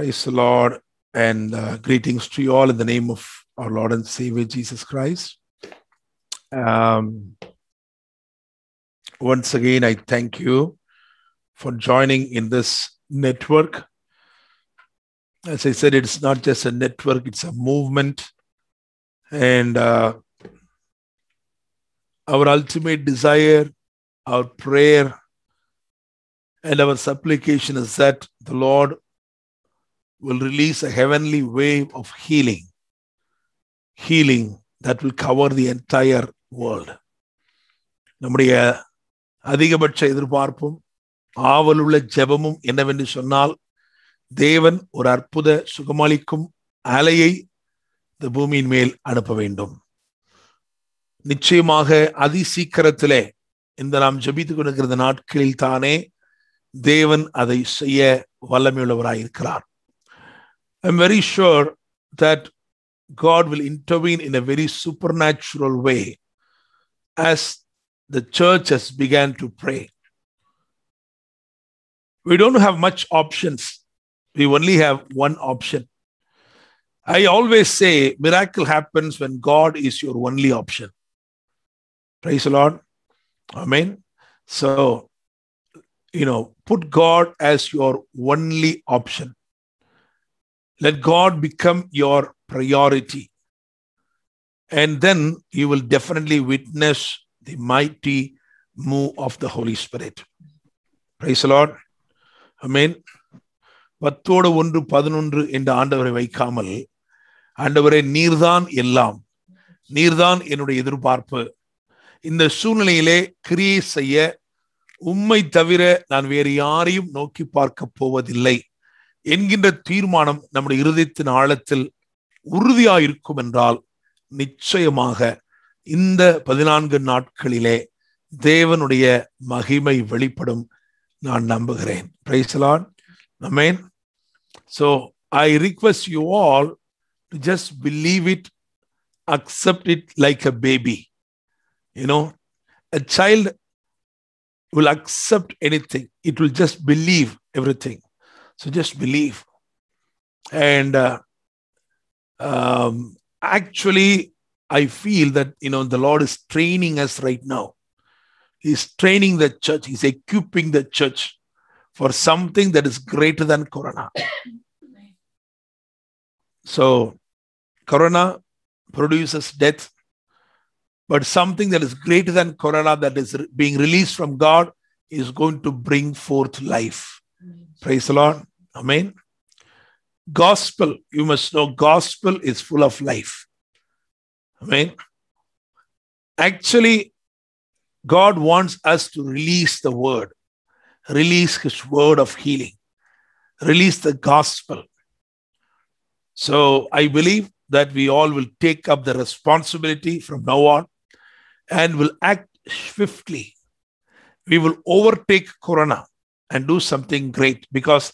Praise the Lord and uh, greetings to you all in the name of our Lord and Savior Jesus Christ. Um, once again, I thank you for joining in this network. As I said, it's not just a network, it's a movement. And uh, our ultimate desire, our prayer, and our supplication is that the Lord will release a heavenly wave of healing, healing that will cover the entire world. நம்முடைய அதிகபட்ச எதிர்பார்ப்பும் ஆவலுள்ள ஜெபமும் என்னவென்று சொன்னால் தேவன் ஒரு அற்புத சுகமளிக்கும் அலையை இந்த பூமியின் மேல் அனுப்ப வேண்டும் நிச்சயமாக அதி சீக்கிரத்திலே இந்த நாம் ஜபித்துக் கொண்டிருக்கிற நாட்களில் தானே தேவன் அதை செய்ய வல்லமையுள்ளவராயிருக்கிறார் I'm very sure that God will intervene in a very supernatural way as the church has began to pray. We don't have much options. We only have one option. I always say miracle happens when God is your only option. Praise the Lord. Amen. So, you know, put God as your only option. Let God become your priority. And then you will definitely witness the mighty move of the Holy Spirit. Praise the Lord. Amen. பத்தோடு ஒன்று பதினொன்று என்று ஆண்டவரை வைக்காமல் ஆண்டவரே நீர்தான் எல்லாம் நீர்தான் என்னுடைய எதிர்பார்ப்பு இந்த சூழ்நிலையிலே கிரியை செய்ய உம்மை தவிர நான் வேறு யாரையும் நோக்கி பார்க்க போவதில்லை என்கின்ற தீர்மானம் நம்முடைய இருதயத்தின் ஆழத்தில் உறுதியாயிருக்கும் என்றால் நிச்சயமாக இந்த பதினான்கு நாட்களிலே தேவனுடைய மகிமை வெளிப்படும் நான் நம்புகிறேன் praise the Lord amen so I request you all to just believe it accept it like a baby you know a child will accept anything. It will just believe everything. So just believe. And uh, um, actually, I feel that you know the Lord is training us right now. He's training the church. He's equipping the church for something that is greater than Corona. so, Corona produces death, but something that is greater than Corona that is re- being released from God is going to bring forth life. Praise the Lord. Amen. Gospel, you must know gospel is full of life. Amen. Actually, God wants us to release the word, release his word of healing, release the gospel. So I believe that we all will take up the responsibility from now on and will act swiftly. We will overtake Corona and do something great because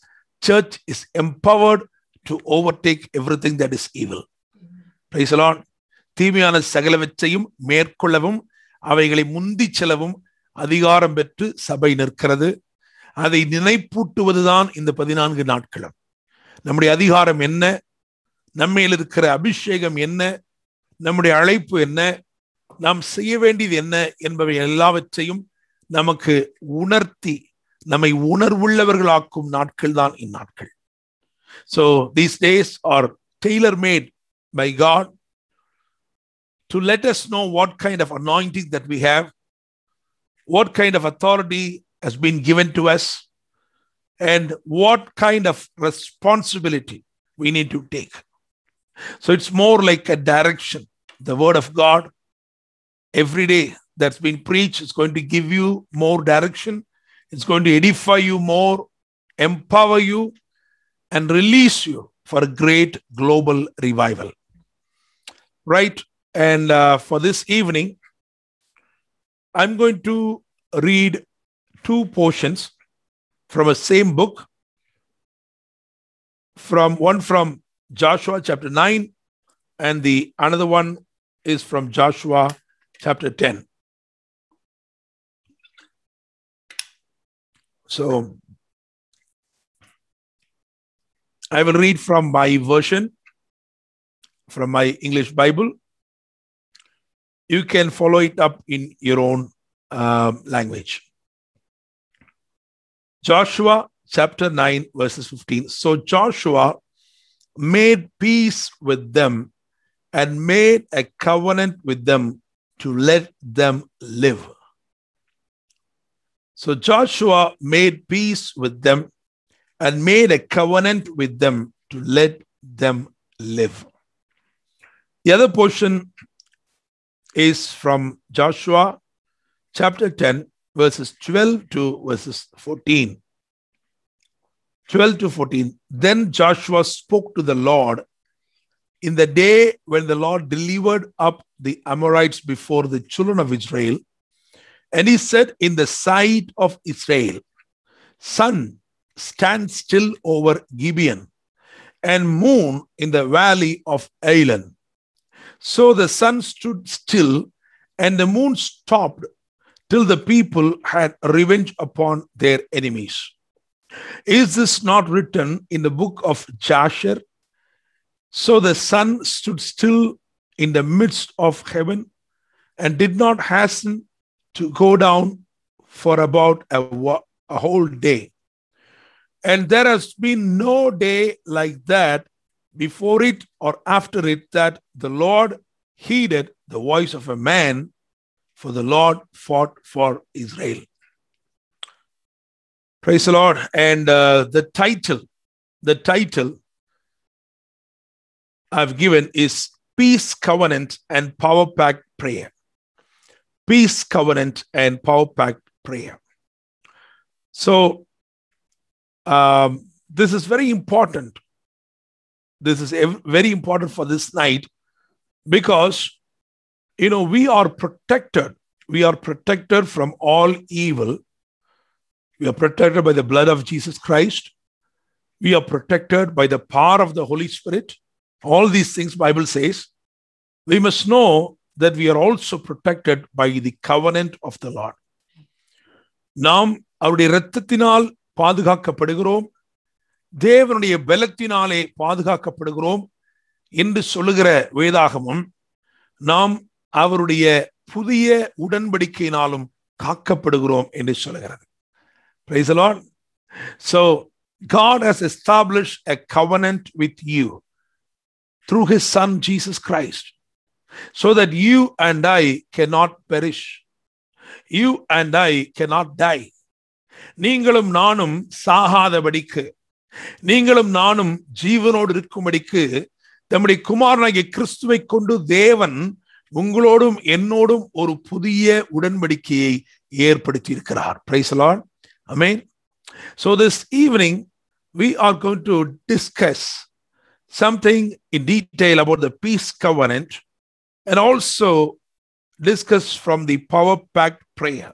church is empowered to overtake everything that is evil. Praise the Lord. தீமையான சகலவற்றையும் மேற்கொள்ளவும் அவைகளை முந்தி செல்லவும் அதிகாரம் பெற்று சபை நிற்கிறது அதை நினைப்பூட்டுவதுதான் இந்த பதினான்கு நாட்களும் நம்முடைய அதிகாரம் என்ன நம்மையில் இருக்கிற அபிஷேகம் என்ன நம்முடைய அழைப்பு என்ன நாம் செய்ய வேண்டியது என்ன என்பவை எல்லாவற்றையும் நமக்கு உணர்த்தி நம்மை உணர்வுள்ளவர்களாக்கும் நாட்கள் தான் இந்நாட்கள் so these days are tailor made by God to let us know what kind of anointing that we have what kind of authority has been given to us and what kind of responsibility we need to take. So it's more like a direction. The Word of God, every day that's being preached, is going to give you more direction it's going to edify you more, empower you, and release you for a great global revival. Right? And uh, for this evening, I'm going to read two portions from a same book from one from Joshua chapter 9 and the another one is from Joshua chapter 10 So I will read from my version, from my English Bible. You can follow it up in your own um, language. Joshua chapter 9, verses 15. So Joshua made peace with them and made a covenant with them to let them live. So Joshua made peace with them and made a covenant with them to let them live. The other portion is from Joshua chapter 10, verses 12 to verses 14. 12 to 14. Then Joshua spoke to the Lord in the day when the Lord delivered up the Amorites before the children of Israel and he said, In the sight of Israel, sun stand still over Gibeon, and moon in the valley of Eilan. So the sun stood still, and the moon stopped till the people had revenge upon their enemies. Is this not written in the book of Jasher? So the sun stood still in the midst of heaven and did not hasten to go down for about a, a whole day. And there has been no day like that before it or after it that the Lord heeded the voice of a man, for the Lord fought for Israel. Praise the Lord. And uh, the title, the title I've given is Peace Covenant and Power Pack Prayer peace covenant and power pack prayer. So, um, this is very important. This is very important for this night because, you know, we are protected. We are protected from all evil. We are protected by the blood of Jesus Christ. We are protected by the power of the Holy Spirit. All these things Bible says. We must know that we are also protected by the covenant of the Lord. நாம் அவருடைய இரத்தத்தினால் பாதுகாக்கப்படுகிறோம் தேவனுடைய பலத்தினாலே பாதுகாக்கப்படுகிறோம் என்று சொல்லுகிற வேதாகமும் நாம் அவருடைய புதிய உடன்படிக்கையினாலும் காக்கப்படுகிறோம் என்று சொல்லுகிறது Praise the Lord. So God has established a covenant with you through his son Jesus Christ. so that you and I cannot perish. You and I cannot die. நீங்களும் நானும் சாகாதபடிக்கு நீங்களும் நானும் ஜீவனோடு இருக்கும்படிக்கு தம்முடைய குமாரனாகிய கிறிஸ்துவை கொண்டு தேவன் உங்களோடும் என்னோடும் ஒரு புதிய உடன்படிக்கையை ஏற்படுத்தி இருக்கிறார் praise the Lord amen so this evening we are going to discuss something in detail about the peace covenant and also discuss from the power packed prayer,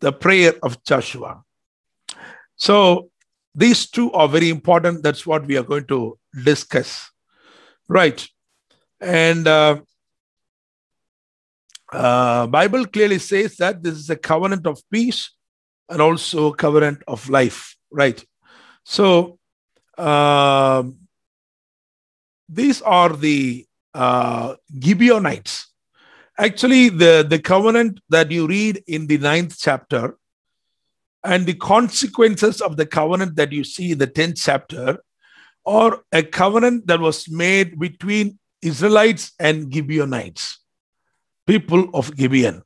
the prayer of Joshua. So these two are very important. That's what we are going to discuss. Right. And uh, uh, Bible clearly says that this is a covenant of peace and also covenant of life. Right. So uh, these are the uh, Gibeonites. Actually, the, the covenant that you read in the ninth chapter and the consequences of the covenant that you see in the 10th chapter are a covenant that was made between Israelites and Gibeonites, people of Gibeon.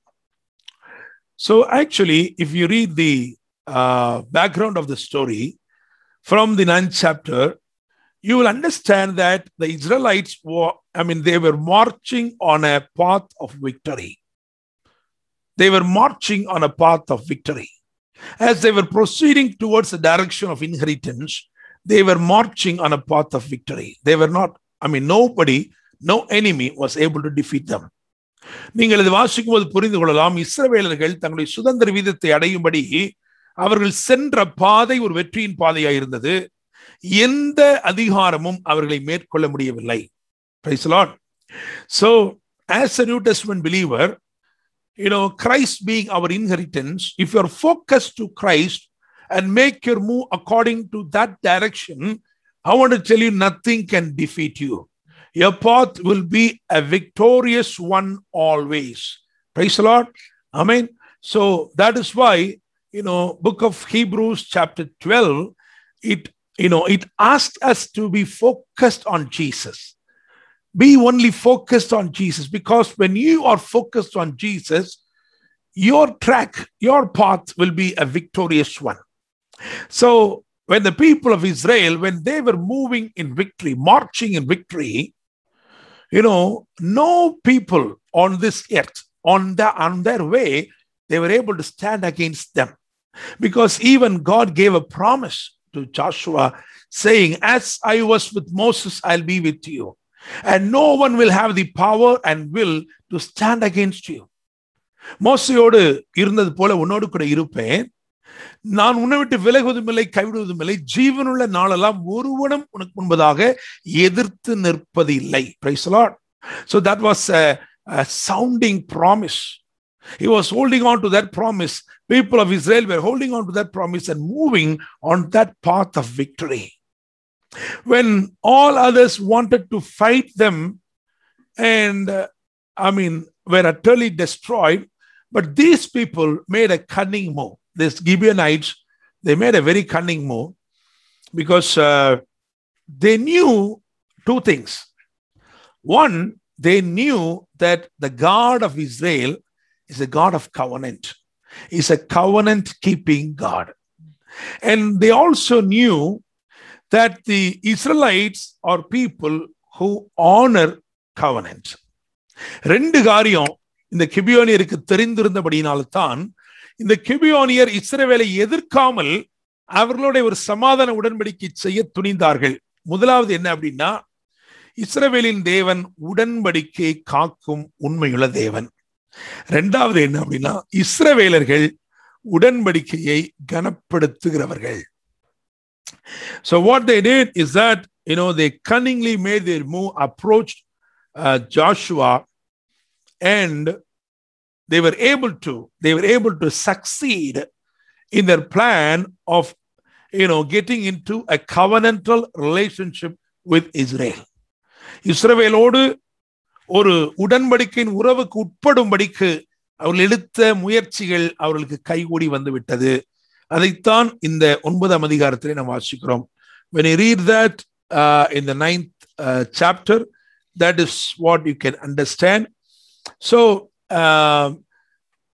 So, actually, if you read the uh, background of the story from the ninth chapter, you will understand that the Israelites were, I mean, they were marching on a path of victory. They were marching on a path of victory. As they were proceeding towards the direction of inheritance, they were marching on a path of victory. They were not, I mean, nobody, no enemy was able to defeat them. நீங்கள் இது வாசிக்கும் போது புரிந்து கொள்ளலாம் இஸ்ரவேலர்கள் தங்களுடைய சுதந்திர வீதத்தை அடையும்படி அவர்கள் சென்ற பாதை ஒரு வெற்றியின் பாதையாக இருந்தது In the எந்த அதிகாரமும் Praise the Lord. So, as a New Testament believer, you know, Christ being our inheritance, if you are focused to Christ and make your move according to that direction, I want to tell you nothing can defeat you. Your path will be a victorious one always. Praise the Lord. Amen. So that is why, you know, book of Hebrews chapter 12, it you know, it asked us to be focused on Jesus. Be only focused on Jesus because when you are focused on Jesus, your track, your path will be a victorious one. So, when the people of Israel, when they were moving in victory, marching in victory, you know, no people on this earth, on, the, on their way, they were able to stand against them. Because even God gave a promise to Joshua, saying, As I was with Moses, I'll be with you. And no one will have the power and will to stand against you. மோசையோடு இருந்தது போல உன்னோடு கூட இருப்பேன் நான் உன்னை விட்டு விலகுவதும் இல்லை கைவிடுவதும் இல்லை ஜீவனுள்ள நாளெல்லாம் ஒருவனும் உனக்கு முன்பதாக எதிர்த்து நிற்பது இல்லை praise Lord so that was sounding promise He was holding on to that promise. People of Israel were holding on to that promise and moving on that path of victory. When all others wanted to fight them and, uh, I mean, were utterly destroyed, but these people made a cunning move. These Gibeonites, they made a very cunning move because uh, they knew two things. One, they knew that the God of Israel is a God of covenant. He's a covenant keeping God. And they also knew that the Israelites are people who honor covenant. ரெண்டு காரியம் இந்த கிபியோனியருக்கு தெரிந்திருந்தபடியினால்தான் இந்த கிபியோனியர் இஸ்ரவேலை எதிர்க்காமல் அவர்களுடைய ஒரு சமாதான உடன்படிக்கை செய்ய துணிந்தார்கள் முதலாவது என்ன அப்படின்னா இஸ்ரவேலின் தேவன் உடன்படிக்கையை காக்கும் உண்மையுள்ள தேவன் ரெண்டாவது என்ன அப்படின்னா இஸ்ரவேலர்கள் உடன்படிக்கையை கனப்படுத்துகிறவர்கள் So what they did is that, you know, they cunningly made their move, approached uh, Joshua, and they were able to, they were able to succeed in their plan of, you know, getting into a covenantal relationship with Israel. இஸ்ரவேலோடு when you read that uh, in the ninth uh, chapter that is what you can understand so um,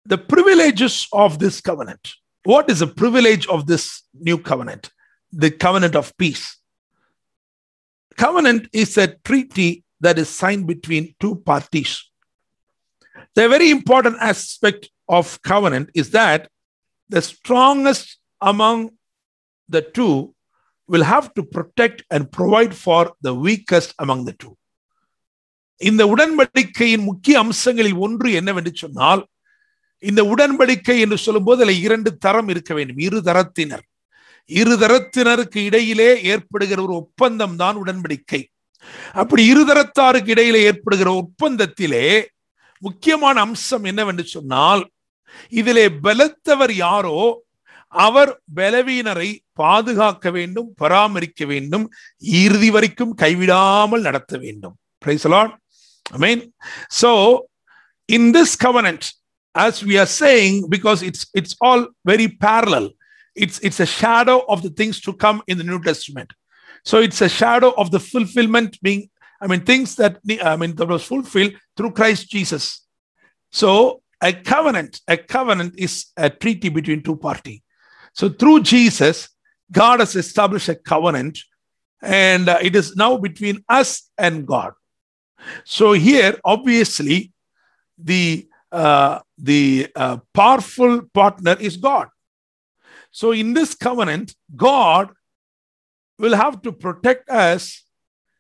the privileges of this covenant what is the privilege of this new covenant the covenant of peace covenant is a treaty that is signed between two parties. The very important aspect of covenant is that the strongest among the two will have to protect and provide for the weakest among the two. இந்த உடன்படிக்கையின் முக்கிய அம்சங்களில் ஒன்று என்னவென்று சொன்னால் இந்த உடன்படிக்கை என்று சொல்லும்போது அதில் இரண்டு தரம் இருக்க வேண்டும் இரு தரத்தினர் இரு தரத்தினருக்கு இடையிலே ஏற்படுகிற ஒரு ஒப்பந்தம் தான் உடன்படிக்கை அப்படி இருதரத்தாருக்கு இடையில ஏற்படுகிற ஒப்பந்தத்திலே முக்கியமான அம்சம் என்னவென்று சொன்னால் இதிலே பலத்தவர் யாரோ அவர் பலவீனரை பாதுகாக்க வேண்டும் பராமரிக்க வேண்டும் இறுதி வரைக்கும் கைவிடாமல் நடத்த வேண்டும் mean so in this covenant as we are saying because it's it's all very parallel it's it's a shadow of the things So it's a shadow of the fulfillment being, I mean, things that, I mean, that was fulfilled through Christ Jesus. So a covenant, a covenant is a treaty between two parties. So through Jesus, God has established a covenant and uh, it is now between us and God. So here, obviously, the uh, the uh, powerful partner is God. So in this covenant, God will have to protect us.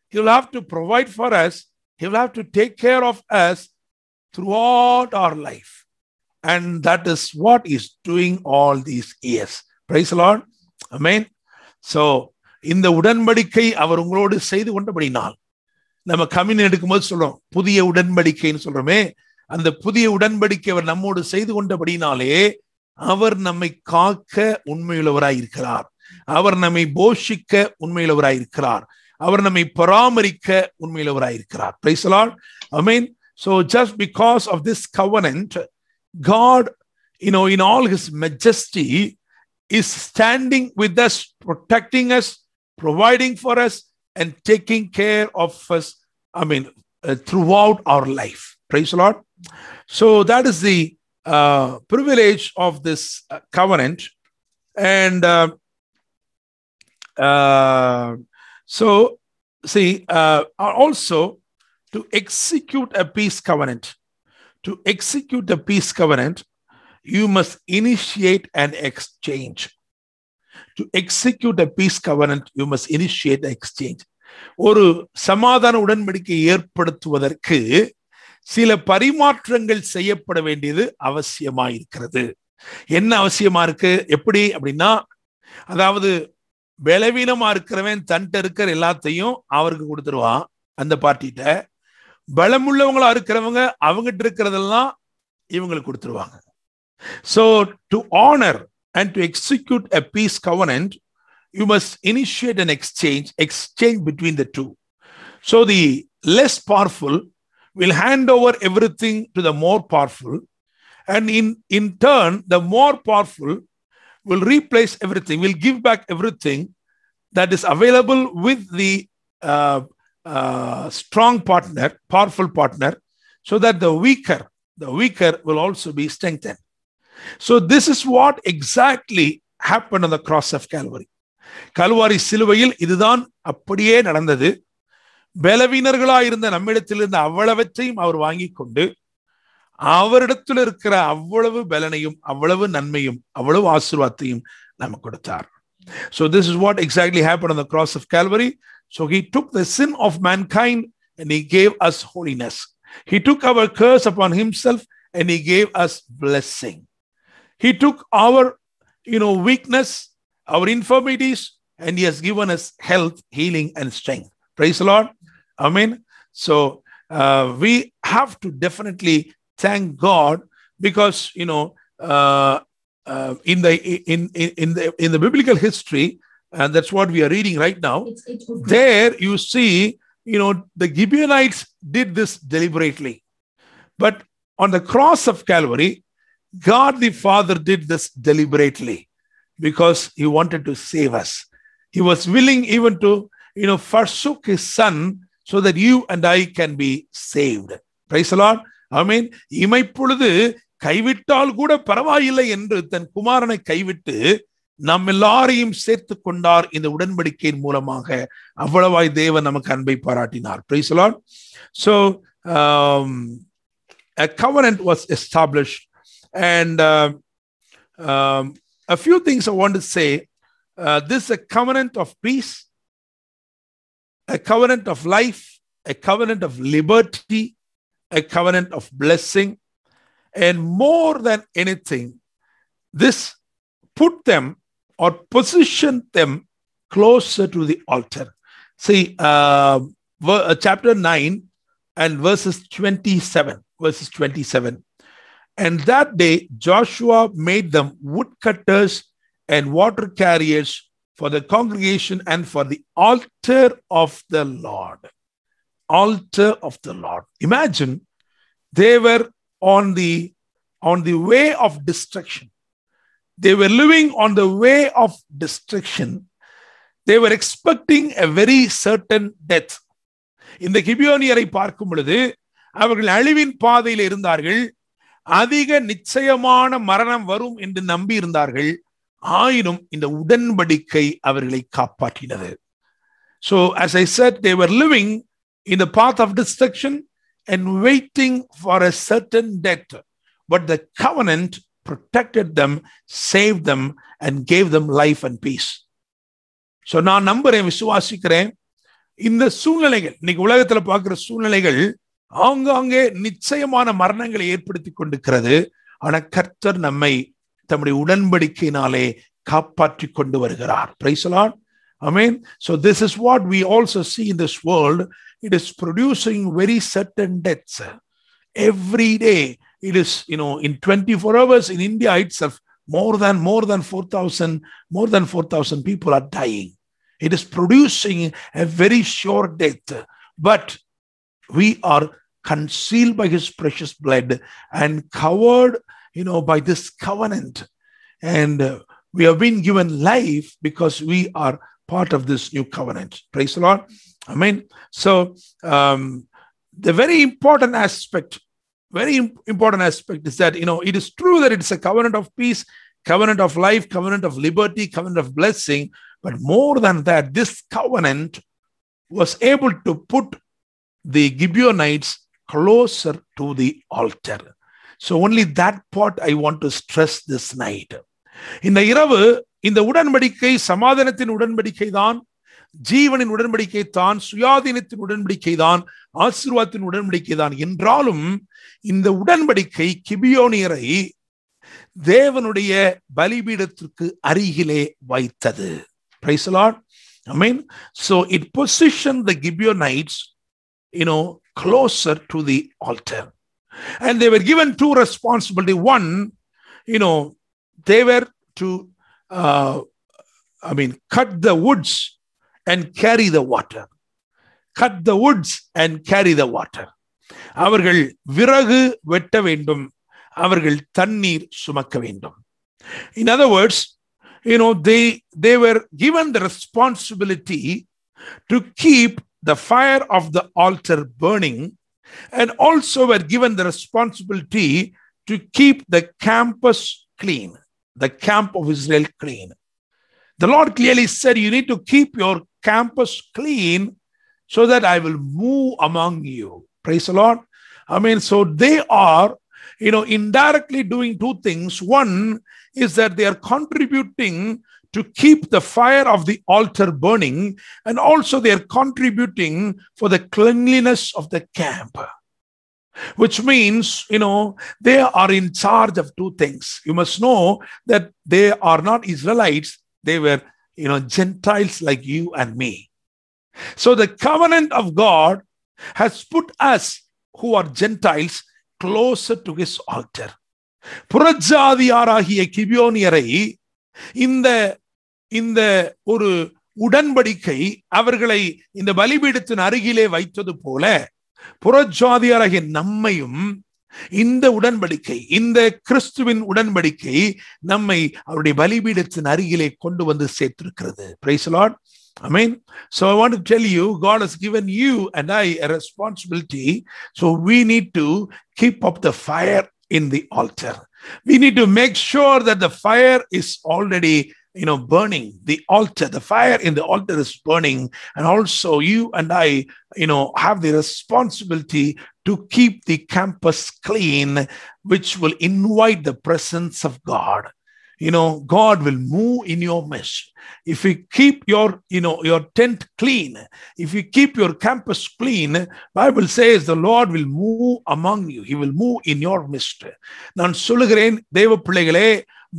He will have to provide for us. He will have to take care of us throughout our life. And that is what is doing all these years. Praise the Lord. Amen. So, in the wooden body, our இந்த உடன்படிக்கை the உங்களோடு செய்து கொண்டபடினால் நம்ம communion எடுக்கும்போது சொல்றோம் புதிய உடன்படிக்கைன்னு சொல்றோமே அந்த புதிய உடன்படிக்கை அவர் நம்மோடு செய்து கொண்டபடினாலே அவர் நம்மை காக்க உண்மையுள்ளவராய் இருக்கிறார் அவர் நம்மை போஷிக்க உண்மையிலவராயிருக்கிறார் அவர் நம்மை பராமரிக்க உண்மையிலவராயிருக்கிறார் praise the Lord I mean so just because of this covenant God you know in all his majesty is standing with us protecting us providing for us and taking care of us I mean throughout our life praise Lord so that is the uh, privilege of this uh, covenant. And uh, so, see, uh, also to execute a peace covenant, to execute the peace covenant, you must initiate an exchange. To execute a peace covenant, you must initiate an exchange. ஒரு சமாதான உடன்படிக்கை ஏற்படுத்துவதற்கு சில பரிமாற்றங்கள் செய்யப்பட வேண்டியது அவசியமாயிருக்கிறது என்ன அவசியமா இருக்கு எப்படி அப்படின்னா அதாவது பலவீனமா இருக்கிறவன் தன்ட்ட இருக்கிற எல்லாத்தையும் அவருக்கு கொடுத்துருவான் அந்த பார்ட்டிட்ட பலமுள்ளவங்களா இருக்கிறவங்க அவங்ககிட்ட இருக்கிறதெல்லாம் இவங்களுக்கு கொடுத்துருவாங்க so to honour and to execute a peace covenant you must initiate and exchange exchange between the two so the less powerful will hand over everything to the more powerful and in in turn the more powerful will replace everything, will give back everything that is available with the uh, uh, strong partner, powerful partner, so that the weaker, the weaker will also be strengthened. So this is what exactly happened on the cross of Calvary. Calvary சிலுவையில் இதுதான் அப்படியே நடந்தது பலவீனர்களாக இருந்த நம்மிடத்தில் இருந்த அவ்வளவற்றையும் அவர் வாங்கி கொண்டு அவரிடத்துல இருக்கிற அவ்வளவு பலனையும் அவ்வளவு நன்மையும் அவ்வளவு ஆசிர்வாதத்தையும் நமக்கு கொடுத்தார் so this is what exactly happen on the cross of Calvary so he took the sin of mankind and he gave us holiness he took our curse upon himself and he gave us blessing he took our you know, weakness, our infirmities, and He has given us health, healing, and strength. Praise the Lord. Amen. So uh, we have to definitely thank God because you know uh, uh, in the in, in in the in the biblical history, and that's what we are reading right now. It's, it's there you see, you know, the Gibeonites did this deliberately, but on the cross of Calvary, God the Father did this deliberately because He wanted to save us. He was willing even to you know forsook His Son so that you and I can be saved. Praise the Lord. Amen இமைப்பொழுது கைவிட்டால் கூட பரவாயில்லை என்று தன் குமாரனை கைவிட்டு நம் எல்லாரையும் சேர்த்து கொண்டார் இந்த உடன்படிக்கையின் மூலமாக அவ்வளவாய் தேவன் நமக்கு அன்பை பாராட்டினார் praise the Lord so covenant was establish and a things uh, um, things I say to say. Uh, this of a covenant of peace, a covenant of blessing. And more than anything, this put them or positioned them closer to the altar. See, um, uh, chapter 9 and verses 27. Verses 27. And that day Joshua made them woodcutters and water carriers for the congregation and for the altar of the Lord. altar of the Lord. Imagine they were on the on the way of destruction. They were living on the way of destruction. They were expecting a very certain death. இந்த கிபியோனியரை பார்க்கும் பொழுது அவர்கள் அழிவின் பாதையில் இருந்தார்கள் அதிக நிச்சயமான மரணம் வரும் என்று நம்பி இருந்தார்கள் ஆயினும் இந்த உடன்படிக்கை அவர்களை காப்பாற்றினது so as I said they were living in the path of destruction and waiting for a certain death. But the covenant protected them, saved them, and gave them life and peace. So நான் நம்புறேன் விசுவாசிக்கிறேன் இந்த சூழ்நிலைகள் இன்னைக்கு உலகத்துல பார்க்குற சூழ்நிலைகள் ஆங்காங்கே நிச்சயமான மரணங்களை ஏற்படுத்தி கொண்டிருக்கிறது ஆனா கர்த்தர் நம்மை தம்முடைய உடன்படிக்கையினாலே காப்பாற்றி கொண்டு வருகிறார் பிரைசலான் I mean, so this is what we also see in this world. It is producing very certain deaths every day. It is, you know, in 24 hours in India itself, more than more than 4,000 more than 4,000 people are dying. It is producing a very sure death, but we are concealed by His precious blood and covered, you know, by this covenant, and we have been given life because we are part of this new covenant. Praise the Lord. I mean, so um, the very important aspect, very important aspect is that, you know, it is true that it's a covenant of peace, covenant of life, covenant of liberty, covenant of blessing. But more than that, this covenant was able to put the Gibeonites closer to the altar. So only that part I want to stress this night. In the இரவு இந்த உடன்படிக்கை சமாதானத்தின் உடன்படிக்கை தான் ஜீவனின் உடன்படிக்கை தான் சுயாதீனத்தின் உடன்படிக்கை தான் ஆசீர்வாதத்தின் உடன்படிக்கை தான் என்றாலும் இந்த உடன்படிக்கை கிபியோனியரை தேவனுடைய பலிபீடத்திற்கு அருகிலே வைத்தது I mean, so Uh, I mean, cut the woods and carry the water. Cut the woods and carry the water. அவர்கள் விறகு வெட்ட வேண்டும் அவர்கள் தண்ணீர் சுமக்க வேண்டும் in other words you know they they were given the responsibility to keep the fire of the altar burning and also were given the responsibility to keep the campus clean the camp of Israel clean. The Lord clearly said, You need to keep your campus clean so that I will move among you. Praise the Lord. I mean, so they are, you know, indirectly doing two things. One is that they are contributing to keep the fire of the altar burning, and also they are contributing for the cleanliness of the camp which means you know they are in charge of two things you must know that they are not israelites they were you know gentiles like you and me so the covenant of god has put us who are gentiles closer to his altar புறஜாதியாராகிய கிபியோனியரை இந்த இந்த ஒரு உடன்படிக்கை அவர்களை இந்த பலிபீடத்தின் அருகிலே வைத்தது போல புறஜாதியராகிய நம்மையும் இந்த உடன்படிக்கை இந்த கிறிஸ்துவின் உடன்படிக்கை நம்மை அவருடைய பலிபீடத்தின் அருகிலே கொண்டு வந்து சேர்த்திருக்கிறது Praise the I mean, so I want to tell you, God has given you and I a responsibility. So we need to keep up the fire in the altar. We need to make sure that the fire is already you know, burning the altar, the fire in the altar is burning. And also, you and I, you know, have the responsibility to keep the campus clean, which will invite the presence of God you know god will move in your midst if you keep your you know your tent clean if you keep your campus clean bible says the lord will move among you he will move in your midst நான் சொல்லுகிறேன் தேவ பிள்ளைகளே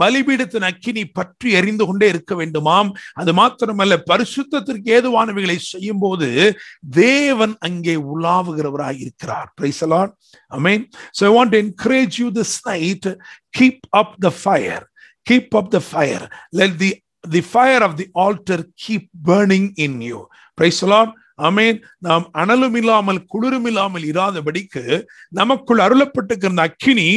பலிபீடத்தின் அக்கினி பற்றி எறிந்து கொண்டே இருக்க வேண்டுமாம் அது மாத்திரமல்ல பரிசுத்திற்கு ஏதுவானவைகளை செய்யும் போது தேவன் அங்கே உலாவுகிறவராக இருக்கிறார் praise the Lord amen so I want encourage you this night keep up the fire keep up the fire let the the fire of the altar keep burning in you praise the Lord amen நாம் அனலும் இல்லாமல் குளிரும் இல்லாமல் இராதபடிக்கு நமக்குள் அருளப்பட்டிருக்கிற அக்கினி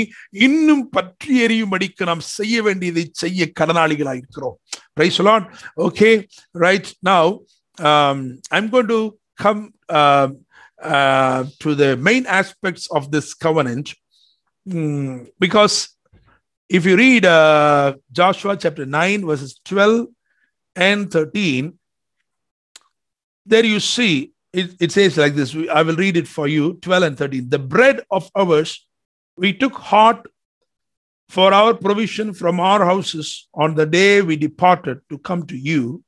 இன்னும் பற்றி எரியும்படிக்கு நாம் செய்ய வேண்டியதை செய்ய கடனாளிகளாக இருக்கிறோம் ரைட் சொலான் okay right now I'm gonna come to the main aspects of this covenant because if you read uh, Joshua chapter 9, verses 12 and 13, there you see, it, it says like this I will read it for you 12 and 13. The bread of ours we took heart for our provision from our houses on the day we departed to come to you.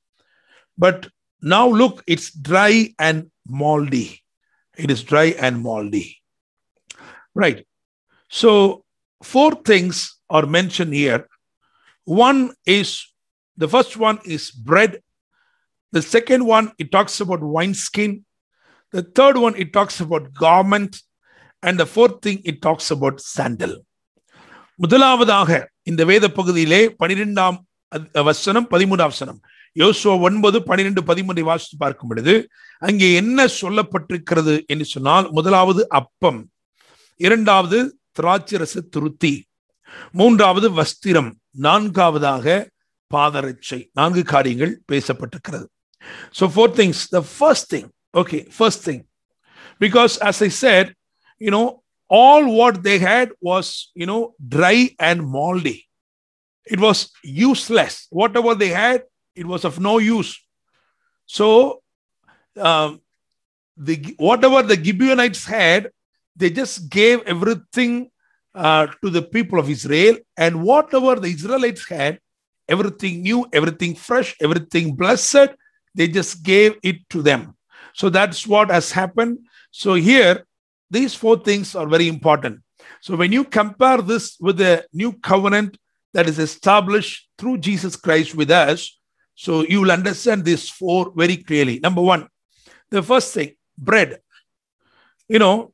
But now look, it's dry and moldy. It is dry and moldy. Right. So, four things are mentioned here. One is the first one is bread The second one, it talks about wineskin. The third one, it talks about garment. And the fourth thing, it talks about sandal. முதலாவதாக இந்த வேத பகுதியிலே பனிரெண்டாம் வசனம் பதிமூன்றாம் வசனம் யோசுவா ஒன்பது பனிரெண்டு பதிமூன்றை வாசித்து பார்க்கும் பொழுது அங்கே என்ன சொல்லப்பட்டிருக்கிறது என்று சொன்னால் முதலாவது அப்பம் இரண்டாவது திராட்சரச துருத்தி மூன்றாவது வஸ்திரம் நான்காவதாக பாதரட்சை நான்கு காரியங்கள் பேசப்பட்டிருக்கிறது So, four things. The first thing, okay, first thing, because as I said, you know, all what they had was, you know, dry and moldy. It was useless. Whatever they had, it was of no use. So, um, the whatever the Gibeonites had, they just gave everything uh, to the people of Israel, and whatever the Israelites had, everything new, everything fresh, everything blessed, they just gave it to them. So that's what has happened. So here, these four things are very important. So when you compare this with the new covenant that is established through Jesus Christ with us, so you will understand these four very clearly. Number one, the first thing, bread. You know,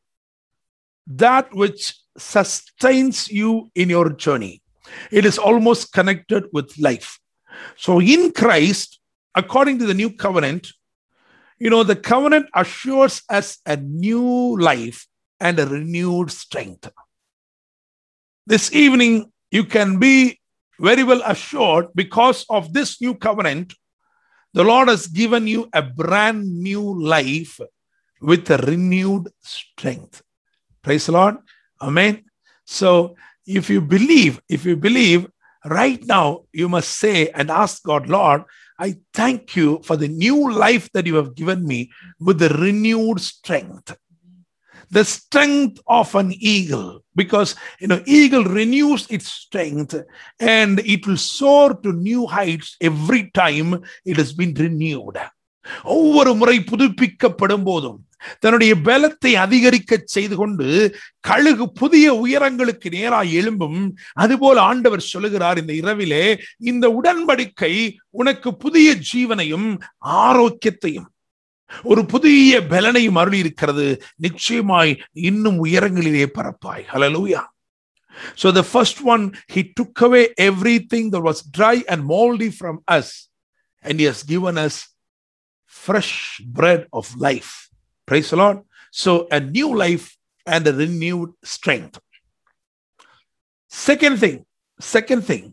that which sustains you in your journey. It is almost connected with life. So in Christ, according to the new covenant, you know, the covenant assures us a new life and a renewed strength. This evening, you can be very well assured because of this new covenant, the Lord has given you a brand new life with a renewed strength. Praise the Lord. Amen. So, if you believe, if you believe right now, you must say and ask God, Lord, I thank you for the new life that you have given me with the renewed strength. The strength of an eagle, because you know, eagle renews its strength and it will soar to new heights every time it has been renewed. ஒவ்வொரு முறை புதுப்பிக்கப்படும் போதும் தன்னுடைய பலத்தை அதிகரிக்க செய்து கொண்டு கழுகு புதிய உயரங்களுக்கு நேராய் எழும்பும் அதுபோல் ஆண்டவர் சொல்லுகிறார் இந்த இரவிலே இந்த உடன்படிக்கை உனக்கு புதிய ஜீவனையும் ஆரோக்கியத்தையும் ஒரு புதிய பலனையும் அருளி இருக்கிறது நிச்சயமாய் இன்னும் உயரங்களிலே பரப்பாய் hallelujah So the first one, he took away everything that was dry and moldy from us, and he has given us fresh bread of life. Praise the Lord. So a new life and a renewed strength. Second thing, second thing,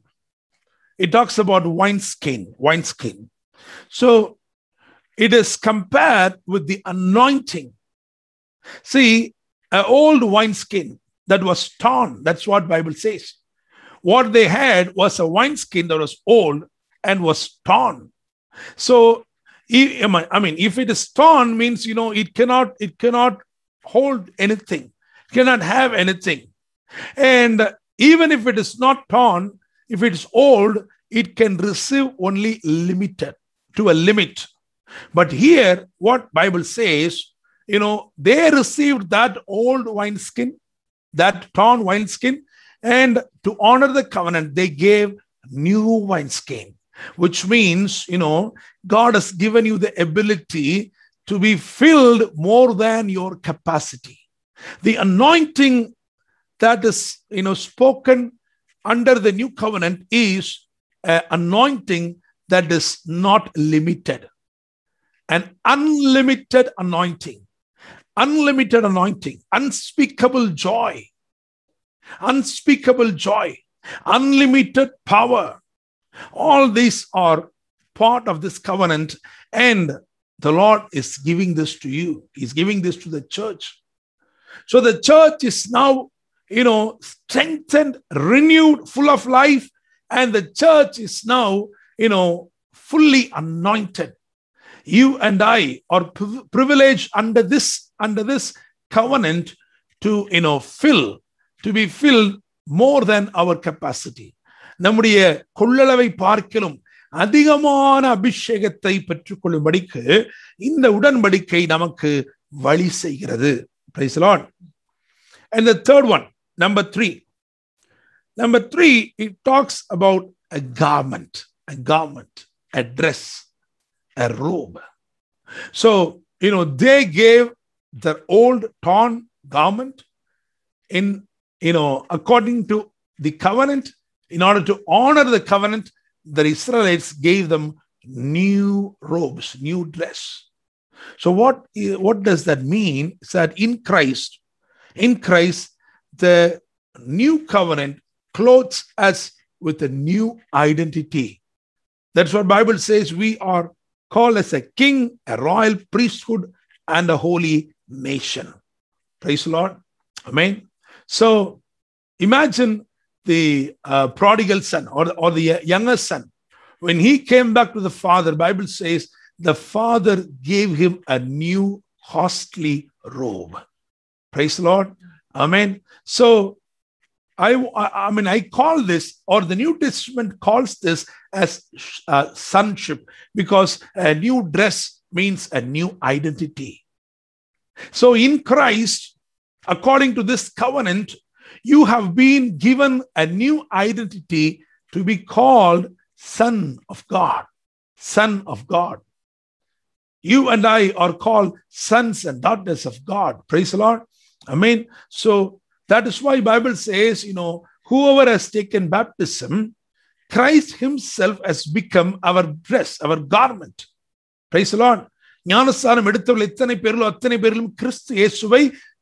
it talks about wineskin, wineskin. So it is compared with the anointing. See, an old wineskin that was torn, that's what Bible says. What they had was a wineskin that was old and was torn. So I mean, if it is torn, means you know it cannot it cannot hold anything, cannot have anything, and even if it is not torn, if it is old, it can receive only limited to a limit. But here, what Bible says, you know, they received that old wineskin, that torn wineskin, and to honor the covenant, they gave new wineskin which means, you know, God has given you the ability to be filled more than your capacity. The anointing that is, you know, spoken under the new covenant is an anointing that is not limited, an unlimited anointing unlimited anointing, unspeakable joy, unspeakable joy, unlimited power, all these are part of this covenant, and the Lord is giving this to you. He's giving this to the church. So the church is now, you know, strengthened, renewed, full of life, and the church is now, you know, fully anointed. You and I are privileged under this under this covenant to you know fill to be filled more than our capacity நம்முடைய கொள்ளளவை பார்க்கலும் அதிகமான அபிஷேகத்தை கொள்ளும்படிக்கு இந்த உடன்படிக்கை நமக்கு வழி செய்கிறது third one number three number three it talks about a garment a a room so you know they gave the old torn garment in you know according to the covenant In order to honor the covenant, the Israelites gave them new robes, new dress. So what, what does that mean? Is that in Christ, in Christ, the new covenant clothes us with a new identity. That's what Bible says. We are called as a king, a royal priesthood, and a holy nation. Praise the Lord. Amen. So imagine the uh, prodigal son or, or the younger son, when he came back to the father, Bible says the father gave him a new costly robe. Praise the Lord. Amen. So I, I mean, I call this, or the New Testament calls this as uh, sonship because a new dress means a new identity. So in Christ, according to this covenant, you have been given a new identity to be called Son of God. Son of God. You and I are called sons and daughters of God. Praise the Lord. Amen. So that is why Bible says, you know, whoever has taken baptism, Christ himself has become our dress, our garment. Praise the Lord. ஞானஸ்தானம் எடுத்தவர்கள் எத்தனை பேரிலும் அத்தனை பேரிலும் கிறிஸ்து இயேசுவை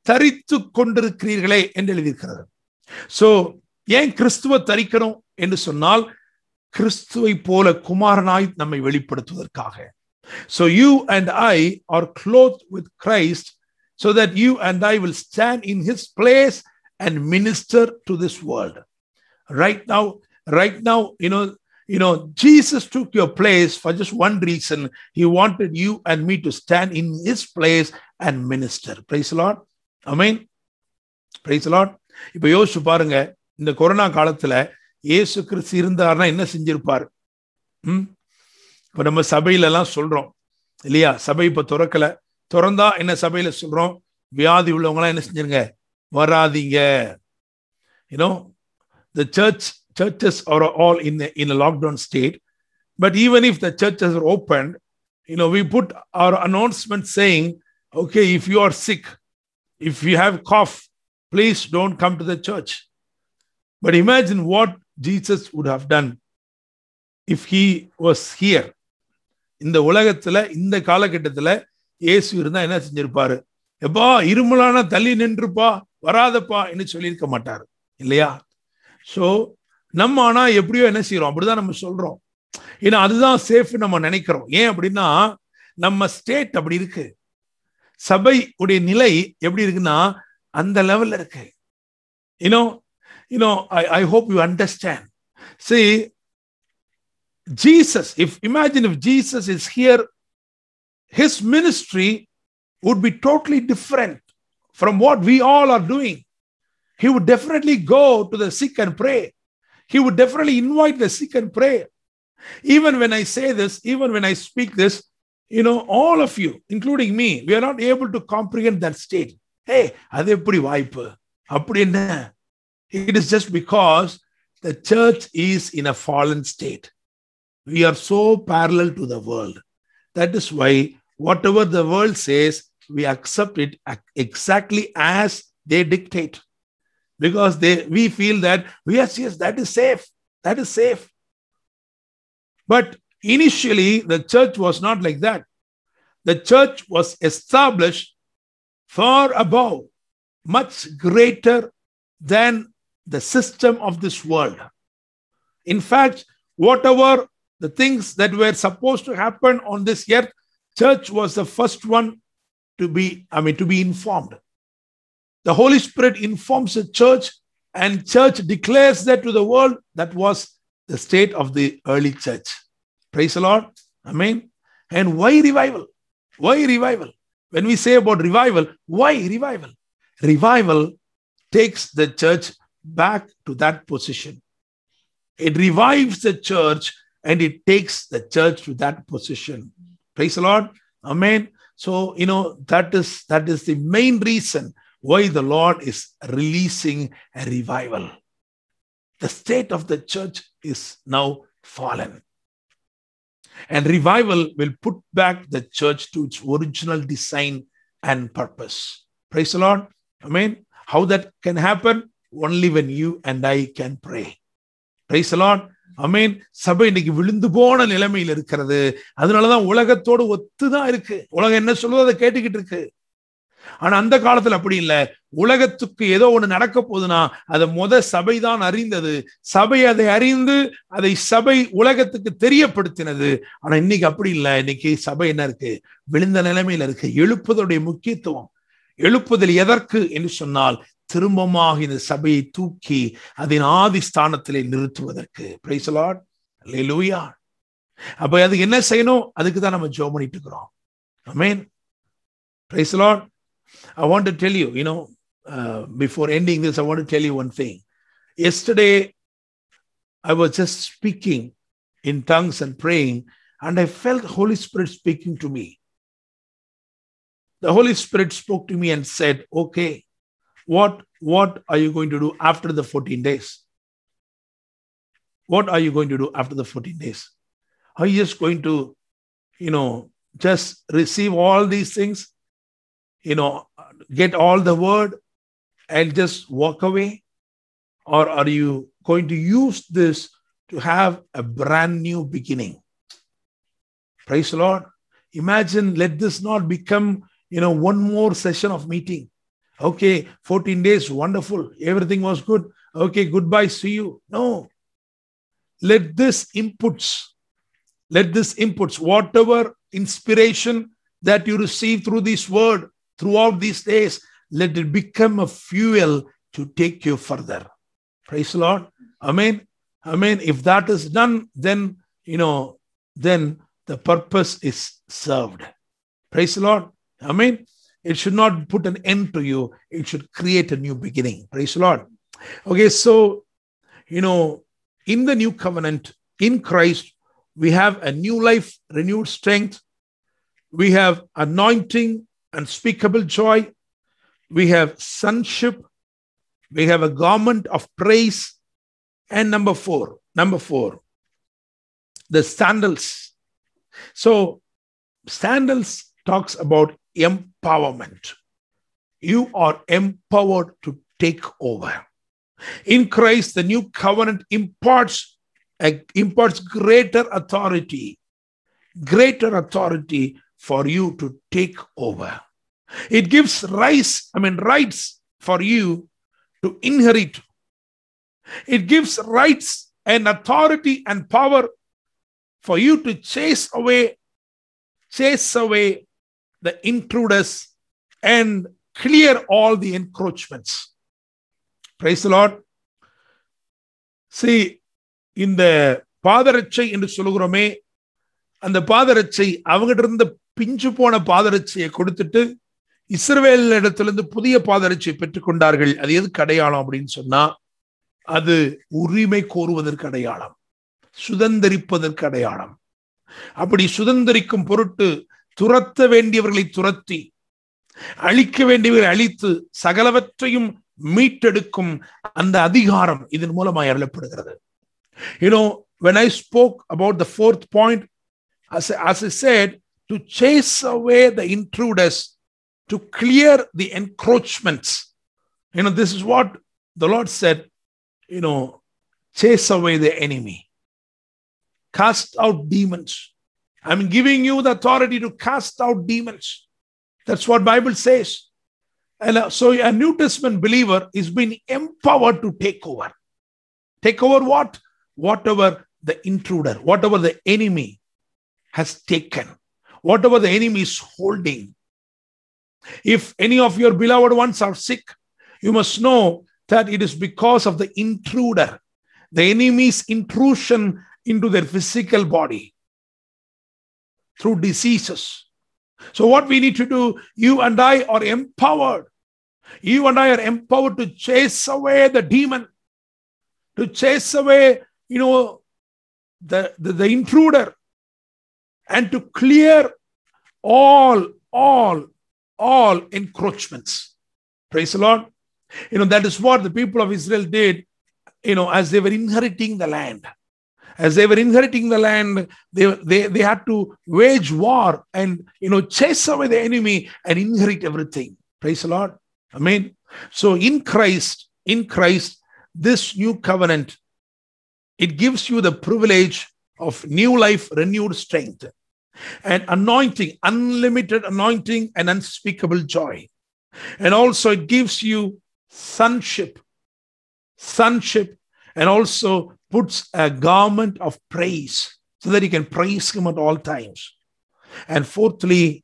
தரித்து கொண்டிருக்கிறீர்களே என்று எழுதியிருக்கிறது so ஏன் கிறிஸ்துவ தரிக்கணும் என்று சொன்னால் கிறிஸ்துவை போல குமாரனாய் நம்மை வெளிப்படுத்துவதற்காக So you and I are clothed with Christ so that you and I will stand in his place and minister to this world. Right now, right now, you know, you know, Jesus took your place for just one reason. He wanted you and me to stand in his place and minister. Praise the Lord. Amen. Praise the Lord. இப்ப யோசிச்சு பாருங்க இந்த corona காலத்துல இயேசு கிறிஸ்து இருந்தார்னா என்ன செஞ்சிருப்பாரு ம் இப்ப நம்ம சபையில எல்லாம் சொல்றோம் இல்லையா சபை இப்ப திறக்கல திறந்தா என்ன சபையில சொல்றோம் வியாதி உள்ளவங்களாம் என்ன செஞ்சிருங்க வராதிங்க you know the church churches are all in in lockdown state but even if the churches are open you know we put our announcement saying okay if you are sick if you have cough please don't come to the church but imagine what Jesus would have done if he was here இந்த உலகத்தில் இந்த காலகட்டத்தில் இயேசு இருந்தால் என்ன செஞ்சிருப்பாரு எப்பா இருமலான தள்ளி நின்றுப்பா வராதப்பா என்று சொல்லியிருக்க மாட்டார் இல்லையா ஸோ நம்ம ஆனால் எப்படியோ என்ன செய்யறோம் அப்படிதான் நம்ம சொல்கிறோம் ஏன்னா அதுதான் சேஃப் நம்ம நினைக்கிறோம் ஏன் அப்படின்னா நம்ம ஸ்டேட் அப்படி இருக்கு சபை உடைய நிலை எப்படி இருக்குன்னா the அந்த லெவல்ல இருக்கு you know you know I I hope you understand. See, Jesus. If imagine if Jesus is here, his ministry would be totally different from what we all are doing. He would definitely go to the sick and pray. He would definitely invite the sick and pray. Even when I say this, even when I speak this, you know, all of you, including me, we are not able to comprehend that state. ஹே அது எப்படி வாய்ப்பு அப்படி என்ன it is just because the church is in a fallen state we are so parallel to the world that is why whatever the world says we accept it exactly as they dictate because they we feel that yes yes that is safe that is safe but initially the church was not like that the church was established far above, much greater than the system of this world. In fact, whatever the things that were supposed to happen on this earth, church was the first one to be, I mean, to be informed. The Holy Spirit informs the church, and church declares that to the world. That was the state of the early church. Praise the Lord. Amen. And why revival? Why revival? When we say about revival, why revival? Revival takes the church back to that position. It revives the church and it takes the church to that position. Praise the Lord. Amen. So, you know, that is that is the main reason why the Lord is releasing a revival. The state of the church is now fallen. And revival will put back the church to its original design and purpose. Praise the Lord. Amen. How that can happen? Only when you and I can pray. Praise the Lord. அமீன் சபை இன்னைக்கு விழுந்து போன நிலைமையில் இருக்கிறது அதனாலதான் உலகத்தோடு ஒத்துதான் இருக்கு உலகம் என்ன சொல்லுதோ அதை கேட்டுக்கிட்டு இருக்கு ஆனா அந்த காலத்துல அப்படி இல்லை உலகத்துக்கு ஏதோ ஒண்ணு நடக்க போகுதுன்னா அதை முத சபை தான் அறிந்தது சபை அதை அறிந்து அதை சபை உலகத்துக்கு தெரியப்படுத்தினது ஆனா இன்னைக்கு அப்படி இல்லை இன்னைக்கு சபை என்ன இருக்கு விழுந்த நிலைமையில இருக்கு எழுப்புதலுடைய முக்கியத்துவம் எழுப்புதல் எதற்கு என்று சொன்னால் திரும்பமாக இந்த சபையை தூக்கி அதன் ஆதி ஸ்தானத்திலே நிறுத்துவதற்கு அப்ப அதுக்கு என்ன செய்யணும் அதுக்கு தான் நம்ம ஜோ பண்ணிட்டு இருக்கிறோம் I want to tell you, you know, uh, before ending this, I want to tell you one thing. Yesterday, I was just speaking in tongues and praying, and I felt Holy Spirit speaking to me. The Holy Spirit spoke to me and said, "Okay, what what are you going to do after the 14 days? What are you going to do after the 14 days? Are you just going to, you know, just receive all these things you know, get all the word and just walk away? Or are you going to use this to have a brand new beginning? Praise the Lord. Imagine, let this not become, you know, one more session of meeting. Okay, 14 days, wonderful. Everything was good. Okay, goodbye, see you. No. Let this inputs, let this inputs, whatever inspiration that you receive through this word, throughout these days, let it become a fuel to take you further. Praise Lord. Amen. Amen. If that is done, then, you know, then the purpose is served. Praise the Lord. Amen. It should not put an end to you. It should create a new beginning. Praise the Lord. Okay, so, you know, in the new covenant, in Christ, we have a new life, renewed strength. We have anointing unspeakable joy. We have sonship. We have a garment of praise. And number four, number four, the sandals. So, sandals talks about empowerment. You are empowered to take over. In Christ, the new covenant imparts, imparts greater authority, greater authority for you to take over. It gives rights, I mean, rights for you to inherit. It gives rights and authority and power for you to chase away, chase away the intruders and clear all the encroachments. Praise the Lord. See, in the பாதரட்சை என்று சொல்லுகிறோமே அந்த பாதரட்சை அவங்கிட்ட இருந்த பிஞ்சு போன பாதரட்சியை கொடுத்துட்டு இஸ்ரவேல் இடத்திலிருந்து புதிய பாதரட்சியை பெற்றுக்கொண்டார்கள் அது எது அடையாளம் அப்படின்னு சொன்னா அது உரிமை கோருவதற்கு அடையாளம் சுதந்திரிப்பதற்கு அடையாளம் அப்படி சுதந்திரிக்கும் பொருட்டு துரத்த வேண்டியவர்களை துரத்தி அழிக்க வேண்டியவர்களை அழித்து சகலவற்றையும் மீட்டெடுக்கும் அந்த அதிகாரம் இதன் மூலமாக அருளப்படுகிறது you know when I spoke about the fourth point as as as to chase away the intruders, to clear the encroachments. You know, this is what the Lord said, you know, chase away the enemy, cast out demons. I'm giving you the authority to cast out demons. That's what Bible says. And uh, so a New Testament believer is being empowered to take over. Take over what? Whatever the intruder, whatever the enemy has taken whatever the enemy is holding. If any of your beloved ones are sick, you must know that it is because of the intruder, the enemy's intrusion into their physical body through diseases. So, what we need to do, you and I are empowered. You and I are empowered to chase away the demon, to chase away, you know, the, the, the intruder, and to clear all, all, all encroachments. Praise the Lord. You know, that is what the people of Israel did, you know, as they were inheriting the land. As they were inheriting the land, they, they, they had to wage war and, you know, chase away the enemy and inherit everything. Praise the Lord. Amen. So in Christ, in Christ, this new covenant, it gives you the privilege of new life, renewed strength, and anointing, unlimited anointing, and unspeakable joy. And also, it gives you sonship, sonship, and also puts a garment of praise so that you can praise Him at all times. And fourthly,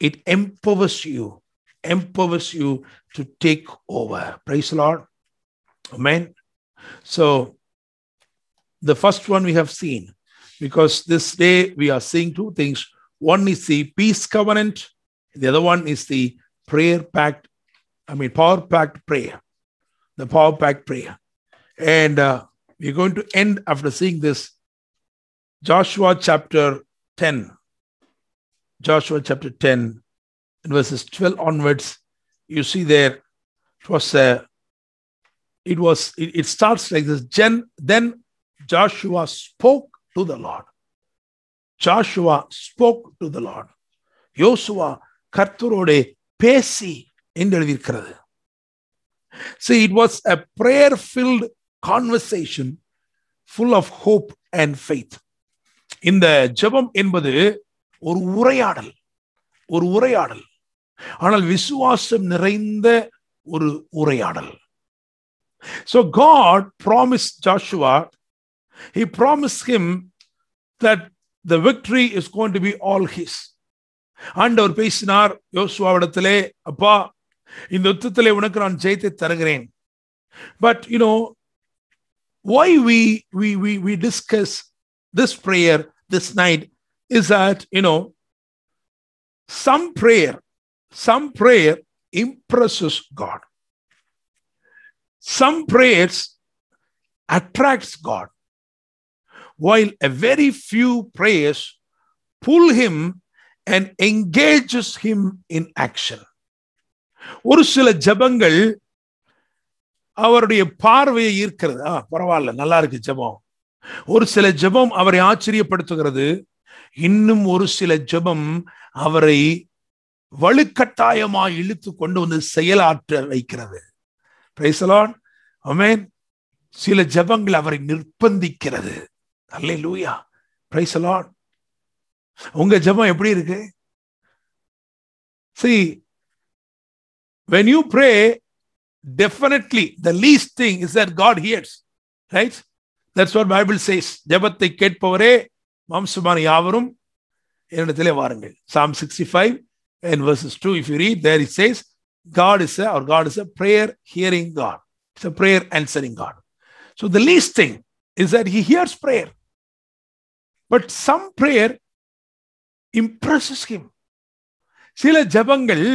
it empowers you, empowers you to take over. Praise the Lord. Amen. So, the first one we have seen because this day we are seeing two things. One is the peace covenant, the other one is the prayer packed, I mean, power packed prayer, the power packed prayer. And uh, we're going to end after seeing this Joshua chapter 10. Joshua chapter 10, verses 12 onwards. You see there, it was a uh, it was it, starts like this then joshua spoke to the Lord. Joshua spoke to the Lord. யோசுவா கர்த்தரோட பேசி என்று எழுதியிருக்கிறது See, it was a prayer filled conversation full of hope and faith. இந்த ஜெபம் என்பது ஒரு உரையாடல் ஒரு உரையாடல் ஆனால் விசுவாசம் நிறைந்த ஒரு உரையாடல் So God promised Joshua He promised him that the victory is going to be all his. ஆண்டவர் பேசினார் யோசுவாவிடத்திலே அப்பா இந்த யுத்தத்திலே உனக்கு நான் ஜெயித்து தருகிறேன் but you know why we we we we discuss this prayer this night is that you know some prayer some prayer impresses god some prayers attracts god while a very few prayers pull him and engages him in action ஒரு சில ஜபங்கள் அவருடைய பார்வையை ஈர்க்கிறது ஆ பரவாயில்ல நல்லா இருக்கு ஜபம் ஒரு சில ஜபம் அவரை ஆச்சரியப்படுத்துகிறது இன்னும் ஒரு சில ஜபம் அவரை வலுக்கட்டாயமாக இழுத்து கொண்டு வந்து செயலாற்ற வைக்கிறது பிரைசலான் அமேன் சில ஜபங்கள் அவரை நிர்பந்திக்கிறது அல்லே லூயா பிரைஸ் லார்ட் உங்க ஜபம் எப்படி இருக்கு see when you pray definitely the least thing is that God hears right that's what Bible says ஜபத்தை கேட்பவரே மாம்சமான யாவரும் என்னிடத்திலே வாருங்கள் Psalm sixty five and verses two if you read there it says God is a, or God is a prayer hearing God. It's a prayer answering God. So the least thing is that He hears prayer. But some prayer impresses him சில ஜபங்கள்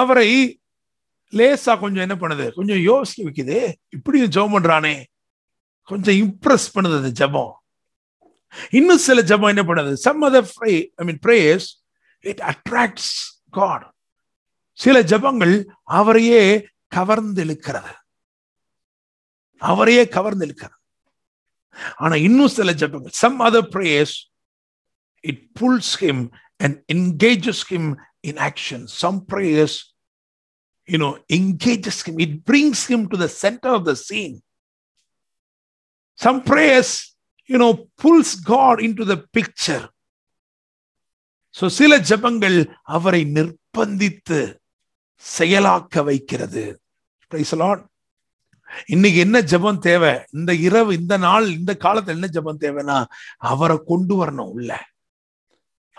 அவரை லேசா கொஞ்சம் என்ன பண்ணுது கொஞ்சம் யோசிக்க வைக்குது இப்படியும் ஜபம் பண்றானே கொஞ்சம் இம்ப்ரெஸ் பண்ணுது அந்த ஜபம் இன்னும் சில ஜபம் என்ன பண்ணுது some other I mean prayers it attracts God சில ஜபங்கள் அவரையே கவர்ந்து இழுக்கிறது அவரையே கவர்ந்து இழுக்கிறது ஆனா இன்னும் சில ஜபங்கள் some other prayers, it pulls him and engages him in action some prayers, you know, engages him. It brings him to the center of the scene. Some prayers, you know, pulls God into the picture. So சில ஜபங்கள் அவரை நிர்பந்தித்து செயலாக்க வைக்கிறது இன்னைக்கு என்ன ஜபம் தேவை இந்த இரவு இந்த நாள் இந்த காலத்துல என்ன ஜபம் தேவைன்னா அவரை கொண்டு வரணும் உள்ள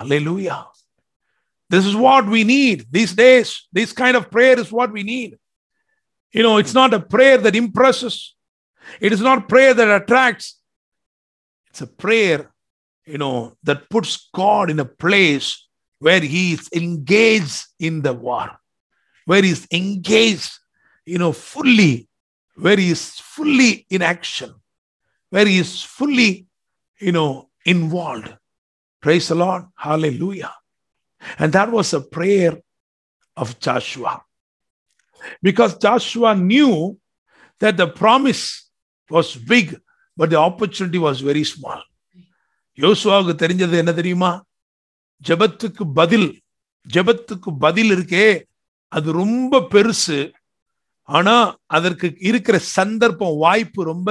அல்லே லூயா this is what we need these days this kind of prayer is what we need you know it's not a prayer that impresses it is not prayer that attracts it's a prayer you know that puts God in a place where he is engaged in the war, where he is engaged, you know, fully where he is fully in action, where he is fully, you know, involved. Praise the Lord. Hallelujah. And that was a prayer of Joshua. Because Joshua knew that the promise was big, but the opportunity was very small. யோசுவாவுக்கு தெரிஞ்சது என்ன தெரியுமா ஜபத்துக்கு பதில் ஜபத்துக்கு பதில் இருக்கே அது ரொம்ப பெருசு ஆனா அதற்கு இருக்கிற சந்தர்ப்பம் வாய்ப்பு ரொம்ப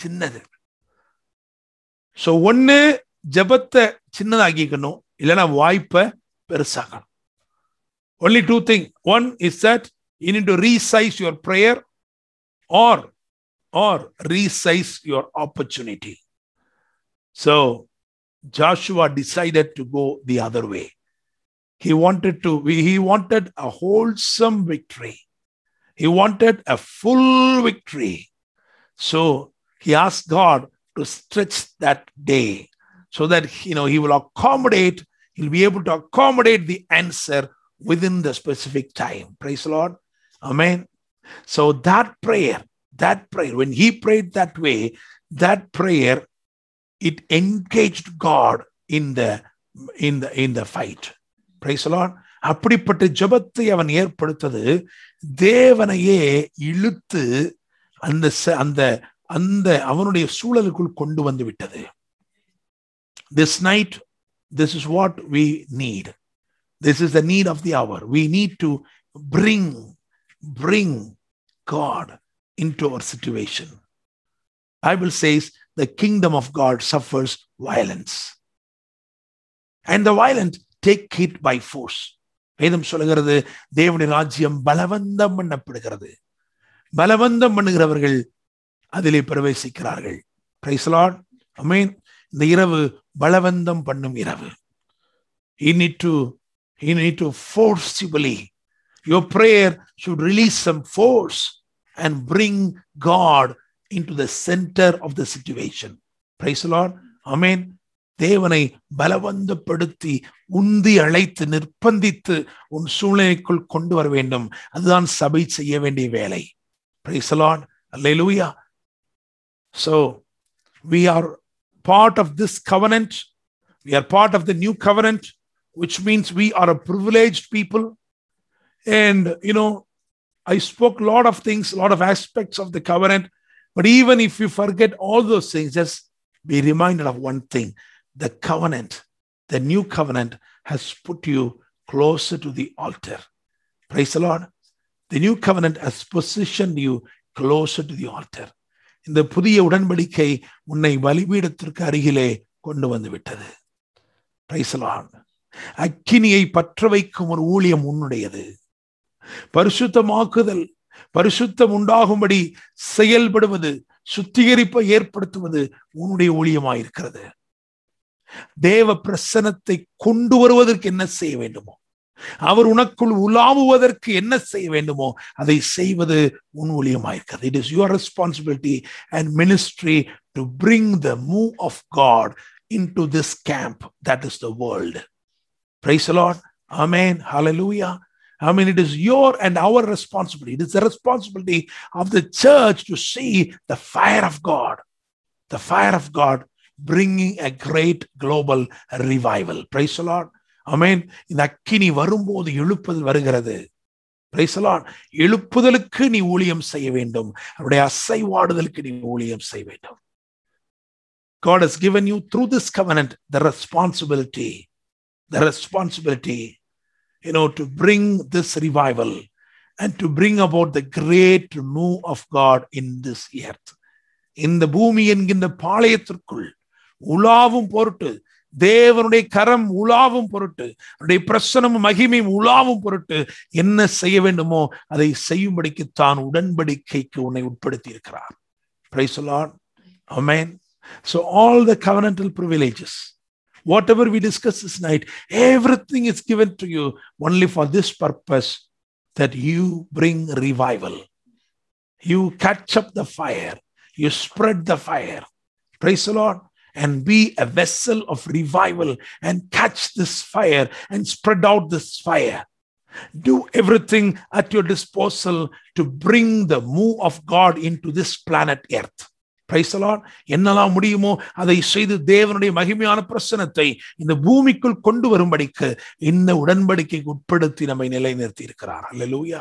சின்னது சோ ஒண்ணு ஜபத்தை சின்னதாக்கிக்கணும் இல்லைன்னா வாய்ப்பை பெருசாக்கணும் only two thing one is that in to resize your prayer or or resize your opportunity so Joshua decided to go the other way he wanted to he wanted a wholesome victory He wanted a full victory. So he asked God to stretch that day so that you know he will accommodate, he'll be able to accommodate the answer within the specific time. Praise the Lord. Amen. So that prayer, that prayer, when he prayed that way, that prayer, it engaged God in the in the in the fight. Praise the Lord. அப்படிப்பட்ட ஜபத்தை அவன் ஏற்படுத்தது தேவனையே இழுத்து அந்த அந்த அந்த அவனுடைய சூழலுக்குள் கொண்டு வந்து விட்டது this night this is what we need this is the need of the hour we need to bring bring God into our situation Bible says the kingdom of God suffers violence and the violent take it by force வேதம் சொல்லுகிறது தேவனுடைய ராஜ்யம் பலவந்தம் பண்ணப்படுகிறது பலவந்தம் பண்ணுகிறவர்கள் அதிலே பிரவேசிக்கிறார்கள் பிரைஸ்லாட் அமீன் இந்த இரவு பலவந்தம் பண்ணும் இரவு you need to you need to forcibly your prayer should release some force and bring god into the center of the situation praise the lord amen தேவனை பலவந்தப்படுத்தி உந்தி அழைத்து நிர்பந்தித்து உன் சூழ்நிலைக்குள் கொண்டு வர வேண்டும் அதுதான் சபை செய்ய வேண்டிய Alleluia. So we are part of this covenant. We are part of the new covenant, which means we are a privileged people. And, you know, I spoke a lot of things, a lot of aspects of the covenant. But even if you forget all those things, just be reminded of one thing the covenant The new covenant has put you closer to the altar. Praise the Lord. The new covenant has positioned you closer to the altar. இந்த புதிய உடன்படிக்கை உன்னை வலிபீடத்திற்கு அருகிலே கொண்டு வந்து விட்டது அக்கினியை பற்ற வைக்கும் ஒரு ஊழியம் உன்னுடையது பரிசுத்தமாக்குதல் பரிசுத்தம் உண்டாகும்படி செயல்படுவது சுத்திகரிப்பை ஏற்படுத்துவது உன்னுடைய ஊழியமாயிருக்கிறது தேவ பிரசனத்தை கொண்டு வருவதற்கு என்ன செய்ய வேண்டுமோ அவர் உனக்குள் உலாவுவதற்கு என்ன செய்ய வேண்டுமோ அதை செய்வது உன் ஊழியமாயிருக்கிறது it is your responsibility and ministry to bring the move of God into this camp that is the world praise Lord amen hallelujah I mean, it is your and our responsibility. It is the responsibility of the church to see the fire of God, the fire of God bringing a great global revival. Praise the Lord. Amen. In kini varumbo the அமேன் இந்த அக்கினி வரும்போது எழுப்புதல் வருகிறது எழுப்புதலுக்கு நீ ஊழியம் செய்ய வேண்டும் அவருடைய அசைவாடுதலுக்கு நீ ஊழியம் செய்ய வேண்டும் God has given you through this covenant the responsibility, the responsibility, you know, to bring this revival and to bring about the great move of God in this earth. in the and in the பாளையத்திற்குள் உலாவும் பொருட்டு தேவனுடைய கரம் உலாவும் பொருட்டு அவருடைய பிரசனமும் மகிமையும் உலாவும் பொருட்டு என்ன செய்ய வேண்டுமோ அதை செய்யும்படிக்கு தான் உடன்படிக்கைக்கு உன்னை உட்படுத்தி இருக்கிறார் amen all the covenantal privileges whatever we discuss this night, everything is given to you only for this purpose that you bring revival. You catch up the fire, you spread the fire. Praise the Lord and be a vessel of revival and catch this fire and spread out this fire. Do everything at your disposal to bring the move of God into this planet earth. Praise a lot என்னெல்லாம் முடியுமோ அதை செய்து தேவனுடைய மகிமையான பிரசனத்தை இந்த பூமிக்குள் கொண்டு வரும்படிக்கு இந்த உடன்படிக்கைக்கு உட்படுத்தி நம்மை நிலைநிறுத்தி இருக்கிறார் அல்ல லூயா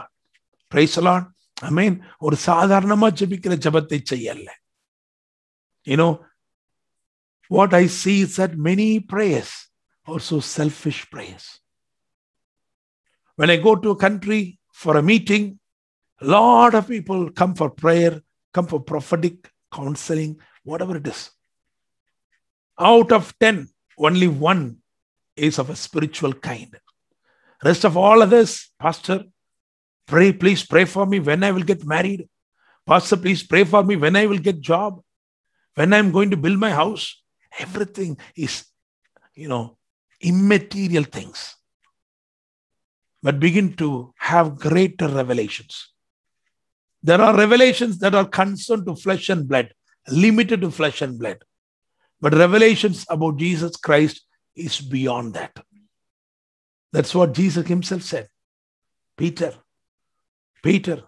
பிரைஸ் அலாட் ஐ மீன் ஒரு சாதாரணமா ஜபிக்கிற ஜபத்தை செய்யல ஏனோ what I see is that many prayers, are so selfish prayers. When I go to a country for a meeting, a lot of people come for prayer, come for prophetic counseling, whatever it is. Out of 10, only one is of a spiritual kind. Rest of all others, Pastor, pray, please pray for me when I will get married. Pastor, please pray for me when I will get job, when I'm going to build my house, Everything is, you know, immaterial things. But begin to have greater revelations. There are revelations that are concerned to flesh and blood, limited to flesh and blood. But revelations about Jesus Christ is beyond that. That's what Jesus himself said. Peter, Peter,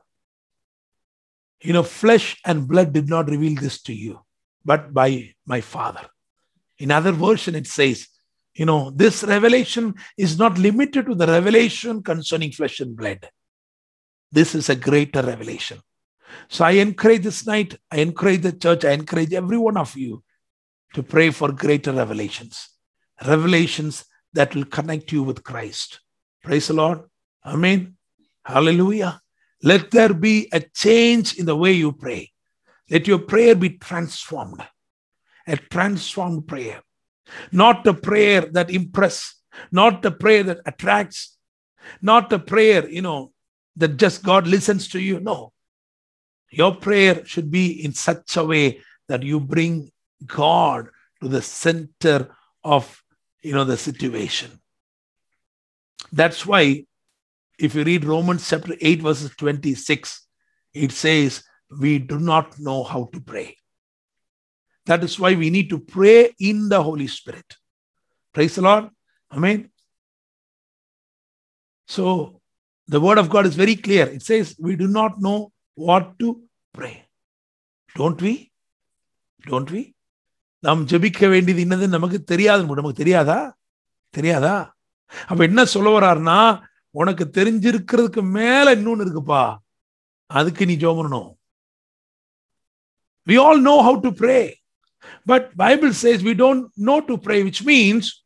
you know, flesh and blood did not reveal this to you, but by my Father. In other version, it says, you know, this revelation is not limited to the revelation concerning flesh and blood. This is a greater revelation. So I encourage this night, I encourage the church, I encourage every one of you to pray for greater revelations, revelations that will connect you with Christ. Praise the Lord. Amen. Hallelujah. Let there be a change in the way you pray. Let your prayer be transformed a transformed prayer. Not a prayer that impress, not a prayer that attracts, not a prayer, you know, that just God listens to you. No. Your prayer should be in such a way that you bring God to the center of you know the situation. That's why if you read Romans chapter 8, verses 26, it says, We do not know how to pray. That is why we need to pray in the Holy Spirit. Praise the Lord. Amen. So the word of God is very clear. It says we do not know what to pray. Don't we? Don't we? நாம் ஜெபிக்க வேண்டியது என்னதுன்னு நமக்கு தெரியாது நமக்கு தெரியாதா தெரியாதா அப்ப என்ன சொல்ல வர்றாருன்னா உனக்கு தெரிஞ்சிருக்கிறதுக்கு மேல இன்னொன்னு இருக்குப்பா அதுக்கு நீ ஜோம் பண்ணணும் we all know how to pray But Bible says we don't know to pray, which means,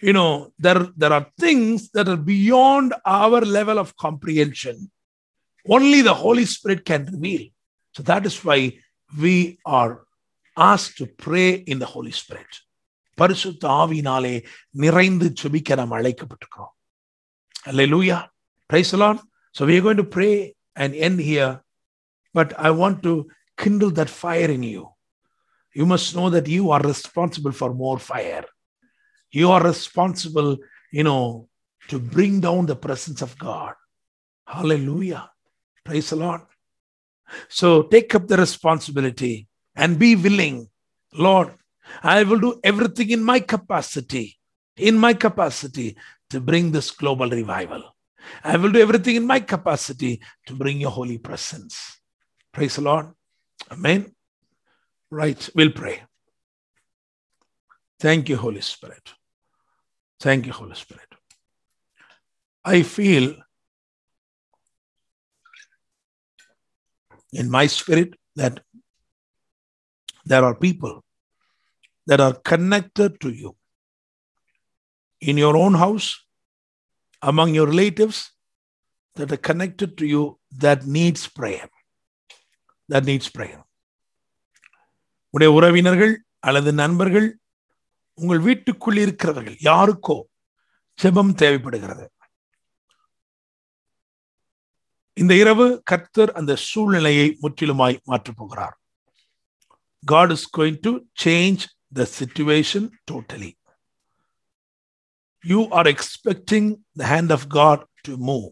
you know, there, there are things that are beyond our level of comprehension. Only the Holy Spirit can reveal. So that is why we are asked to pray in the Holy Spirit. பரிசுத்த praise the lord so we are going to pray and end here but i want to kindle that fire in you you must know that you are responsible for more fire. You are responsible, you know, to bring down the presence of God. Hallelujah. Praise the Lord. So take up the responsibility and be willing. Lord, I will do everything in my capacity, in my capacity to bring this global revival. I will do everything in my capacity to bring your holy presence. Praise the Lord. Amen. Right, we'll pray. Thank you, Holy Spirit. Thank you, Holy Spirit. I feel in my spirit that there are people that are connected to you in your own house, among your relatives that are connected to you that needs prayer. That needs prayer. உடைய உறவினர்கள் அல்லது நண்பர்கள் உங்கள் வீட்டுக்குள் இருக்கிறவர்கள் யாருக்கோ செபம் தேவைப்படுகிறது இந்த இரவு கர்த்தர் அந்த சூழ்நிலையை முற்றிலுமாய் மாற்றப் போகிறார் God is going to change the situation totally you are expecting the hand of God to move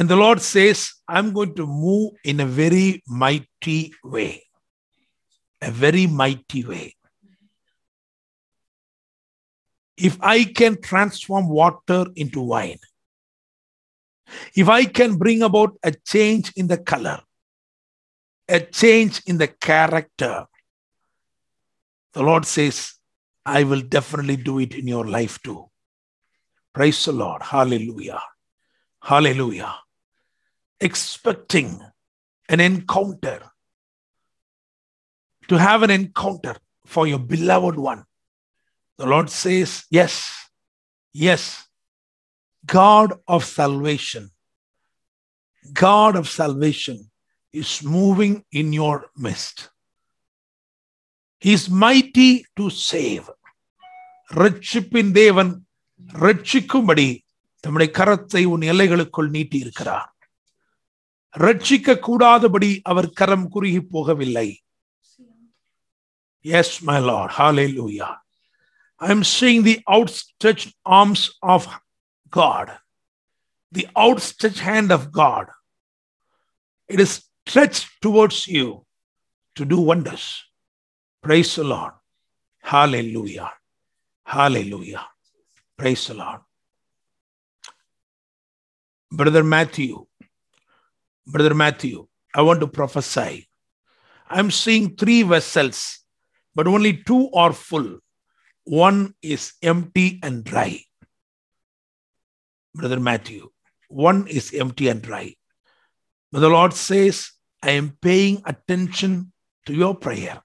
and the Lord says I am going to move in a very mighty way a very mighty way. If I can transform water into wine, if I can bring about a change in the color, a change in the character, the Lord says, I will definitely do it in your life too. Praise the Lord. Hallelujah. Hallelujah. Expecting an encounter to have an encounter for your beloved one. The Lord says, Yes, yes, God of salvation, God of salvation is moving in your midst. He is mighty to save. ரட்சிப்பின் தேவன் ரட்சிக்கும்படி தம்முடைய கரத்தை உன் எல்லைகளுக்குள் நீட்டி இருக்கிறார் ரட்சிக்க கூடாதபடி அவர் கரம் குறுகி போகவில்லை Yes, my Lord. Hallelujah. I'm seeing the outstretched arms of God, the outstretched hand of God. It is stretched towards you to do wonders. Praise the Lord. Hallelujah. Hallelujah. Praise the Lord. Brother Matthew, Brother Matthew, I want to prophesy. I'm seeing three vessels but only two are full, one is empty and dry. Brother Matthew, one is empty and dry. But the Lord says, I am paying attention to your prayer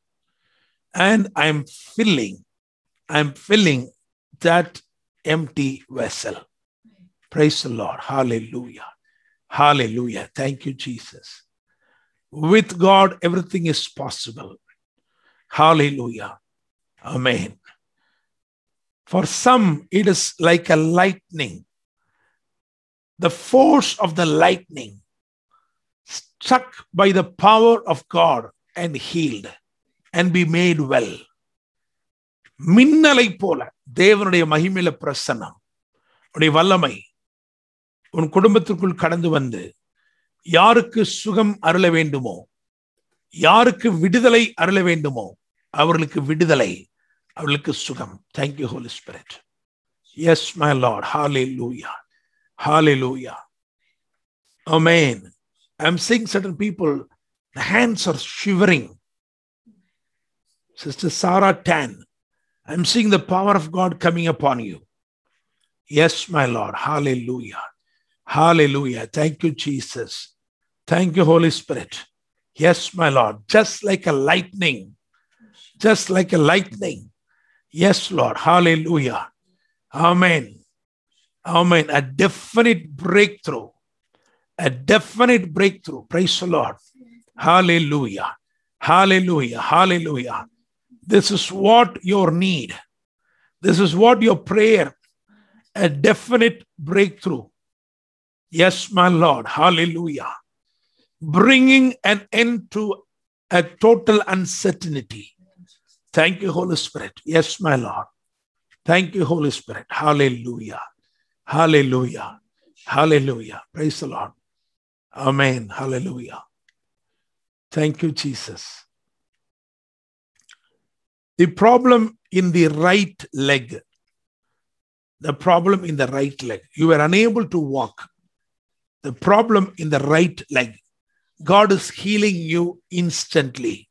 and I am filling, I am filling that empty vessel. Praise the Lord. Hallelujah. Hallelujah. Thank you, Jesus. With God, everything is possible. Hallelujah. Amen. For some, it is like a lightning. The force of the lightning struck by the power of God and healed and be made well. மின்னலை போல தேவனுடைய மகிமையில பிரசனம் உடைய வல்லமை உன் குடும்பத்திற்குள் கடந்து வந்து யாருக்கு சுகம் அருள வேண்டுமோ யாருக்கு விடுதலை அருள வேண்டுமோ அவர்களுக்கு விடுதலை அவளுக்கு சுகம் thank you Holy Spirit yes my Lord hallelujah hallelujah amen I am seeing certain people the hands are shivering sister Sarah then I am seeing the power of God coming upon you yes my Lord hallelujah hallelujah thank you Jesus thank you Holy Spirit Yes, my Lord, just like a lightning, just like a lightning. Yes, Lord, hallelujah. Amen. Amen. A definite breakthrough. A definite breakthrough. Praise the Lord. Hallelujah. Hallelujah. Hallelujah. This is what your need. This is what your prayer. A definite breakthrough. Yes, my Lord. Hallelujah bringing an end to a total uncertainty. Thank you, Holy Spirit. Yes, my Lord. Thank you, Holy Spirit. Hallelujah. Hallelujah. Hallelujah. Praise the Lord. Amen. Hallelujah. Thank you, Jesus. The problem in the right leg. The problem in the right leg. You were unable to walk. The problem in the right leg. God is healing you instantly.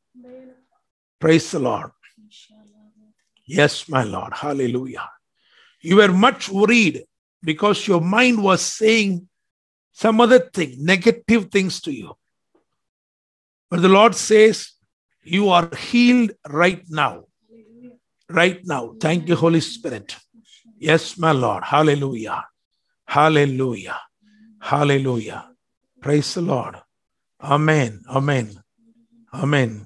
Praise the Lord. Yes, my Lord. Hallelujah. You were much worried because your mind was saying some other thing, negative things to you. But the Lord says, You are healed right now. Right now. Thank you, Holy Spirit. Yes, my Lord. Hallelujah. Hallelujah. Hallelujah. Praise the Lord. Amen. Amen. Amen.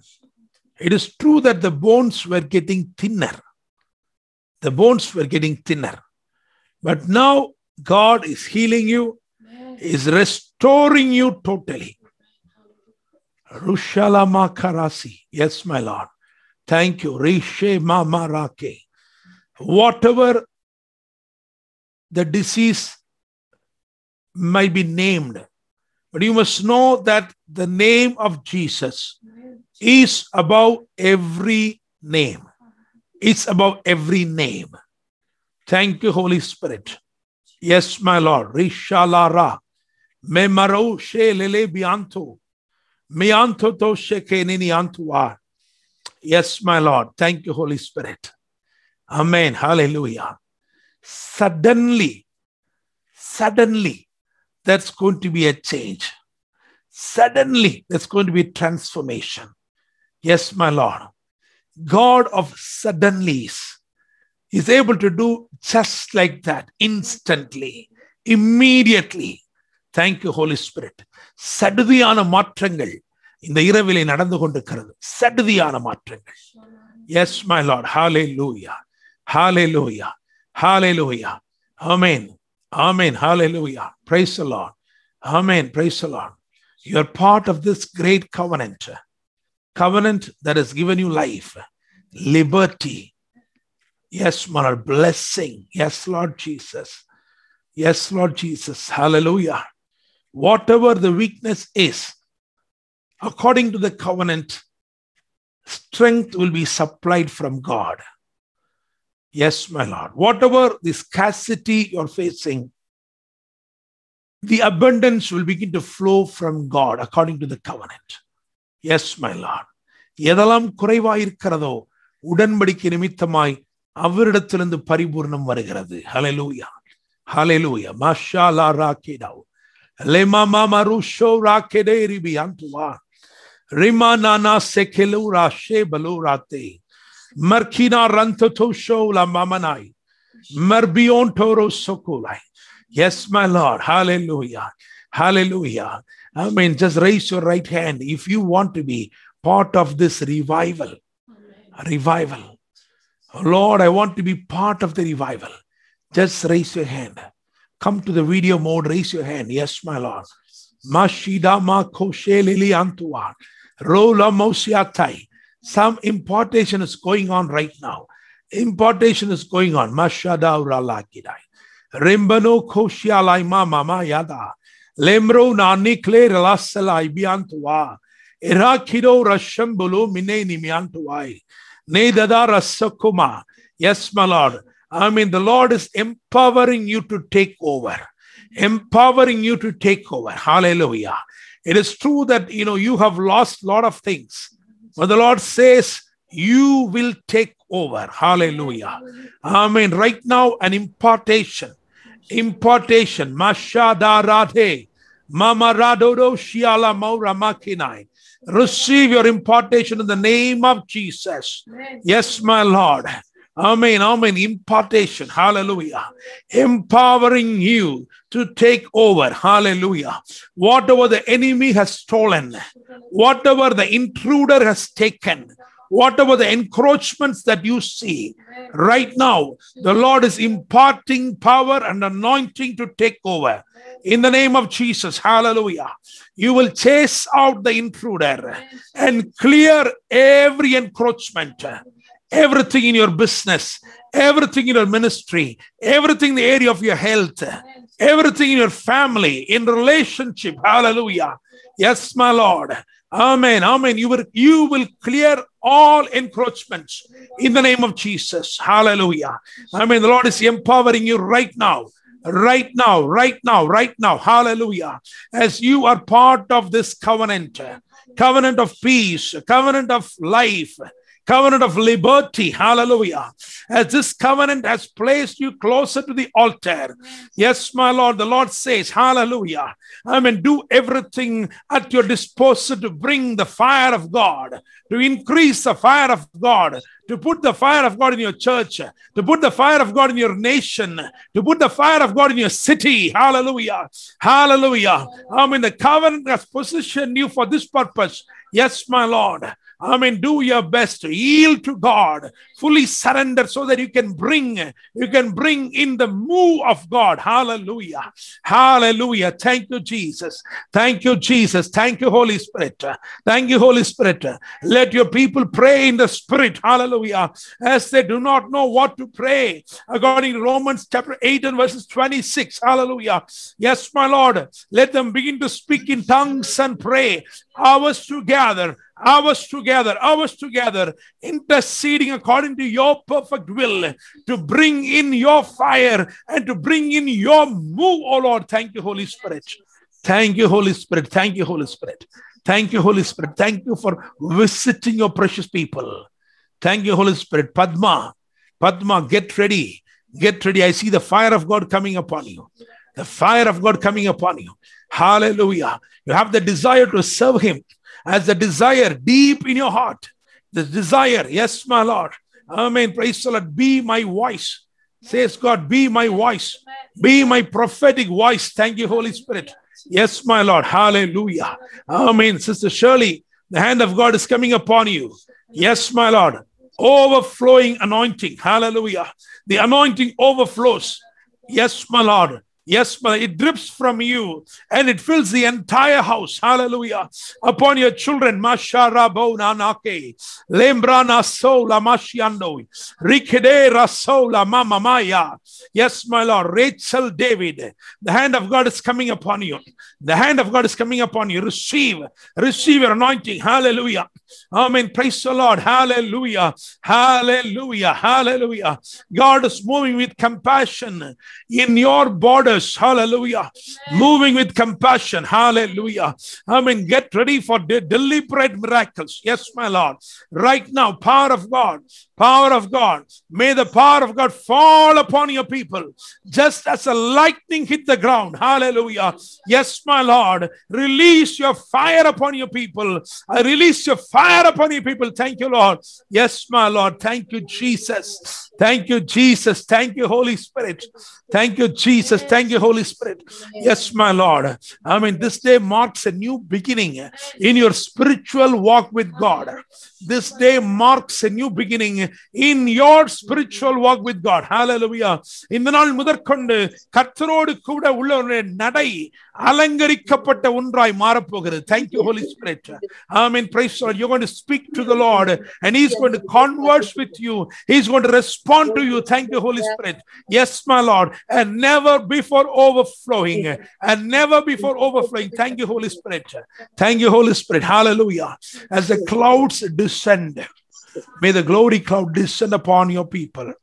It is true that the bones were getting thinner. The bones were getting thinner. But now God is healing you, is restoring you totally. Rushalama Karasi. Yes, my Lord. Thank you. Rishe Mamarake. Whatever the disease might be named, but you must know that the name of Jesus is above every name. It's above every name. Thank you, Holy Spirit. Yes, my Lord. Rishalara. Me maro she lele bianto. anto to shekenini antuar. Yes, my Lord. Thank you, Holy Spirit. Amen. Hallelujah. Suddenly, suddenly, that's going to be a change. Suddenly, there's going to be transformation. Yes, my Lord. God of suddenlies is able to do just like that instantly, immediately. Thank you, Holy Spirit. மாற்றங்கள் இந்த In the Iravili, சடுதியான மாற்றங்கள் S my Lord hallelujah Halle Hallelujah. Halle Amen. Hallelujah. Praise the Lord. Amen. Praise the Lord. You're part of this great covenant, covenant that has given you life, liberty. Yes, my blessing. Yes, Lord Jesus. Yes, Lord Jesus. Hallelujah. Whatever the weakness is, according to the covenant, strength will be supplied from God. Yes, my Lord. Whatever the scarcity you're facing, the abundance will begin to flow from God according to the covenant. Yes, my Lord. எதெல்லாம் குறைவா இருக்கிறதோ உடன்படிக்கை நிமித்தமாய் அவரிடத்திலிருந்து பரிபூர்ணம் வருகிறது ஹலே லூயா ஹலே லூயா மஷா லா ராக்கேடாவ் லேமா மாமா ரூஷோ ராக்கேடே ரிபியான் ரிமா நானா செகலு ராஷே பலு Merkina rantotosho la mamanai. Merbion toro sokolai. Yes, my Lord. Hallelujah. Hallelujah. I mean, just raise your right hand if you want to be part of this revival. Revival. Oh, Lord, I want to be part of the revival. Just raise your hand. Come to the video mode, raise your hand. Yes, my Lord. Mashidama koshelili antua. Rola mosiatai. Some importation is going on right now. Importation is going on. Mashada urala no Rembano koshialai mama yada. Lemro nanikle relasalai biantua. Irakido rashambulu mine nimiantuai. Ne dada rasakuma. Yes, my Lord. I mean, the Lord is empowering you to take over, empowering you to take over. Hallelujah. It is true that, you know, you have lost a lot of things. But the Lord says, You will take over. Hallelujah. Amen. Right now, an impartation. Impartation. Mama Shiala Receive your impartation in the name of Jesus. Yes, my Lord. Amen. Amen. Impartation. Hallelujah. Empowering you to take over. Hallelujah. Whatever the enemy has stolen, whatever the intruder has taken, whatever the encroachments that you see right now, the Lord is imparting power and anointing to take over. In the name of Jesus, hallelujah. You will chase out the intruder and clear every encroachment everything in your business, everything in your ministry, everything in the area of your health, everything in your family, in relationship. Hallelujah. Yes, my Lord. Amen. Amen. You will you will clear all encroachments in the name of Jesus. Hallelujah. Amen. The Lord is empowering you right now right now, right now, right now. Hallelujah. As you are part of this covenant, covenant of peace, covenant of life, covenant of liberty. Hallelujah. As this covenant has placed you closer to the altar. Yes, my Lord, the Lord says, Hallelujah. I mean, do everything at your disposal to bring the fire of God, to increase the fire of God, to put the fire of God in your church, to put the fire of God in your nation, to put the fire of God in your city. Hallelujah. Hallelujah. I mean, the covenant has positioned you for this purpose. Yes, my Lord. I mean, do your best to yield to God, fully surrender so that you can bring, you can bring in the move of God. Hallelujah. Hallelujah. Thank you, Jesus. Thank you, Jesus. Thank you, Holy Spirit. Thank you, Holy Spirit. Let your people pray in the Spirit. Hallelujah. As they do not know what to pray, according to Romans chapter 8 and verses 26. Hallelujah. Yes, my Lord. Let them begin to speak in tongues and pray hours together hours together, hours together, interceding according to your perfect will to bring in your fire and to bring in your move, oh Lord. Thank you, Holy Spirit. Thank you, Holy Spirit. Thank you, Holy Spirit. Thank you, Holy Spirit. Thank you for visiting your precious people. Thank you, Holy Spirit. Padma, Padma, get ready. Get ready. I see the fire of God coming upon you. The fire of God coming upon you. Hallelujah. You have the desire to serve Him as the desire deep in your heart. The desire, yes, my Lord. Amen. Praise the Lord. Be my voice. Says God, be my voice. Be my prophetic voice. Thank you, Holy Spirit. Yes, my Lord. Hallelujah. Amen. Sister Shirley, the hand of God is coming upon you. Yes, my Lord. Overflowing anointing. Hallelujah. The anointing overflows. Yes, my Lord. Yes, it drips from you and it fills the entire house. Hallelujah. Upon your children. Lembrana mama maya. Yes, my Lord. Rachel David. The hand of God is coming upon you. The hand of God is coming upon you. Receive. Receive your anointing. Hallelujah. Amen. Praise the Lord. Hallelujah. Hallelujah. Hallelujah. God is moving with compassion in your borders. Hallelujah. Moving with compassion. Hallelujah. I mean, get ready for de- deliberate miracles. Yes, my Lord. Right now, power of God. Power of God. May the power of God fall upon your people just as a lightning hit the ground. Hallelujah. Yes, my Lord. Release your fire upon your people. I release your fire upon your people. Thank you, Lord. Yes, my Lord. Thank you, Jesus. Thank you, Jesus. Thank you, Holy Spirit. Thank you, Jesus. Thank you, Holy Spirit. Yes, my Lord. I mean, this day marks a new beginning in your spiritual walk with God. This day marks a new beginning in your spiritual walk with God. Hallelujah. இந்த நாள் முதற்கொண்டு கர்த்தரோடு கூட உள்ளவருடைய நடை அலங்கரிக்கப்பட்ட ஒன்றாய் மாறப்போகிறது thank you holy spirit amen praise lord you're going to speak to the lord and he's going to converse with you he's going to respond to you thank you holy spirit yes my lord and never before overflowing and never before overflowing thank you holy spirit thank you holy spirit hallelujah as the clouds descend. May the glory cloud descend upon your people.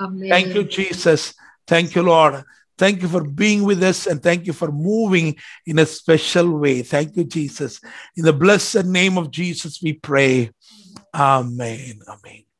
Amen. Thank you, Jesus. Thank you, Lord. Thank you for being with us and thank you for moving in a special way. Thank you, Jesus. In the blessed name of Jesus, we pray. Amen. Amen.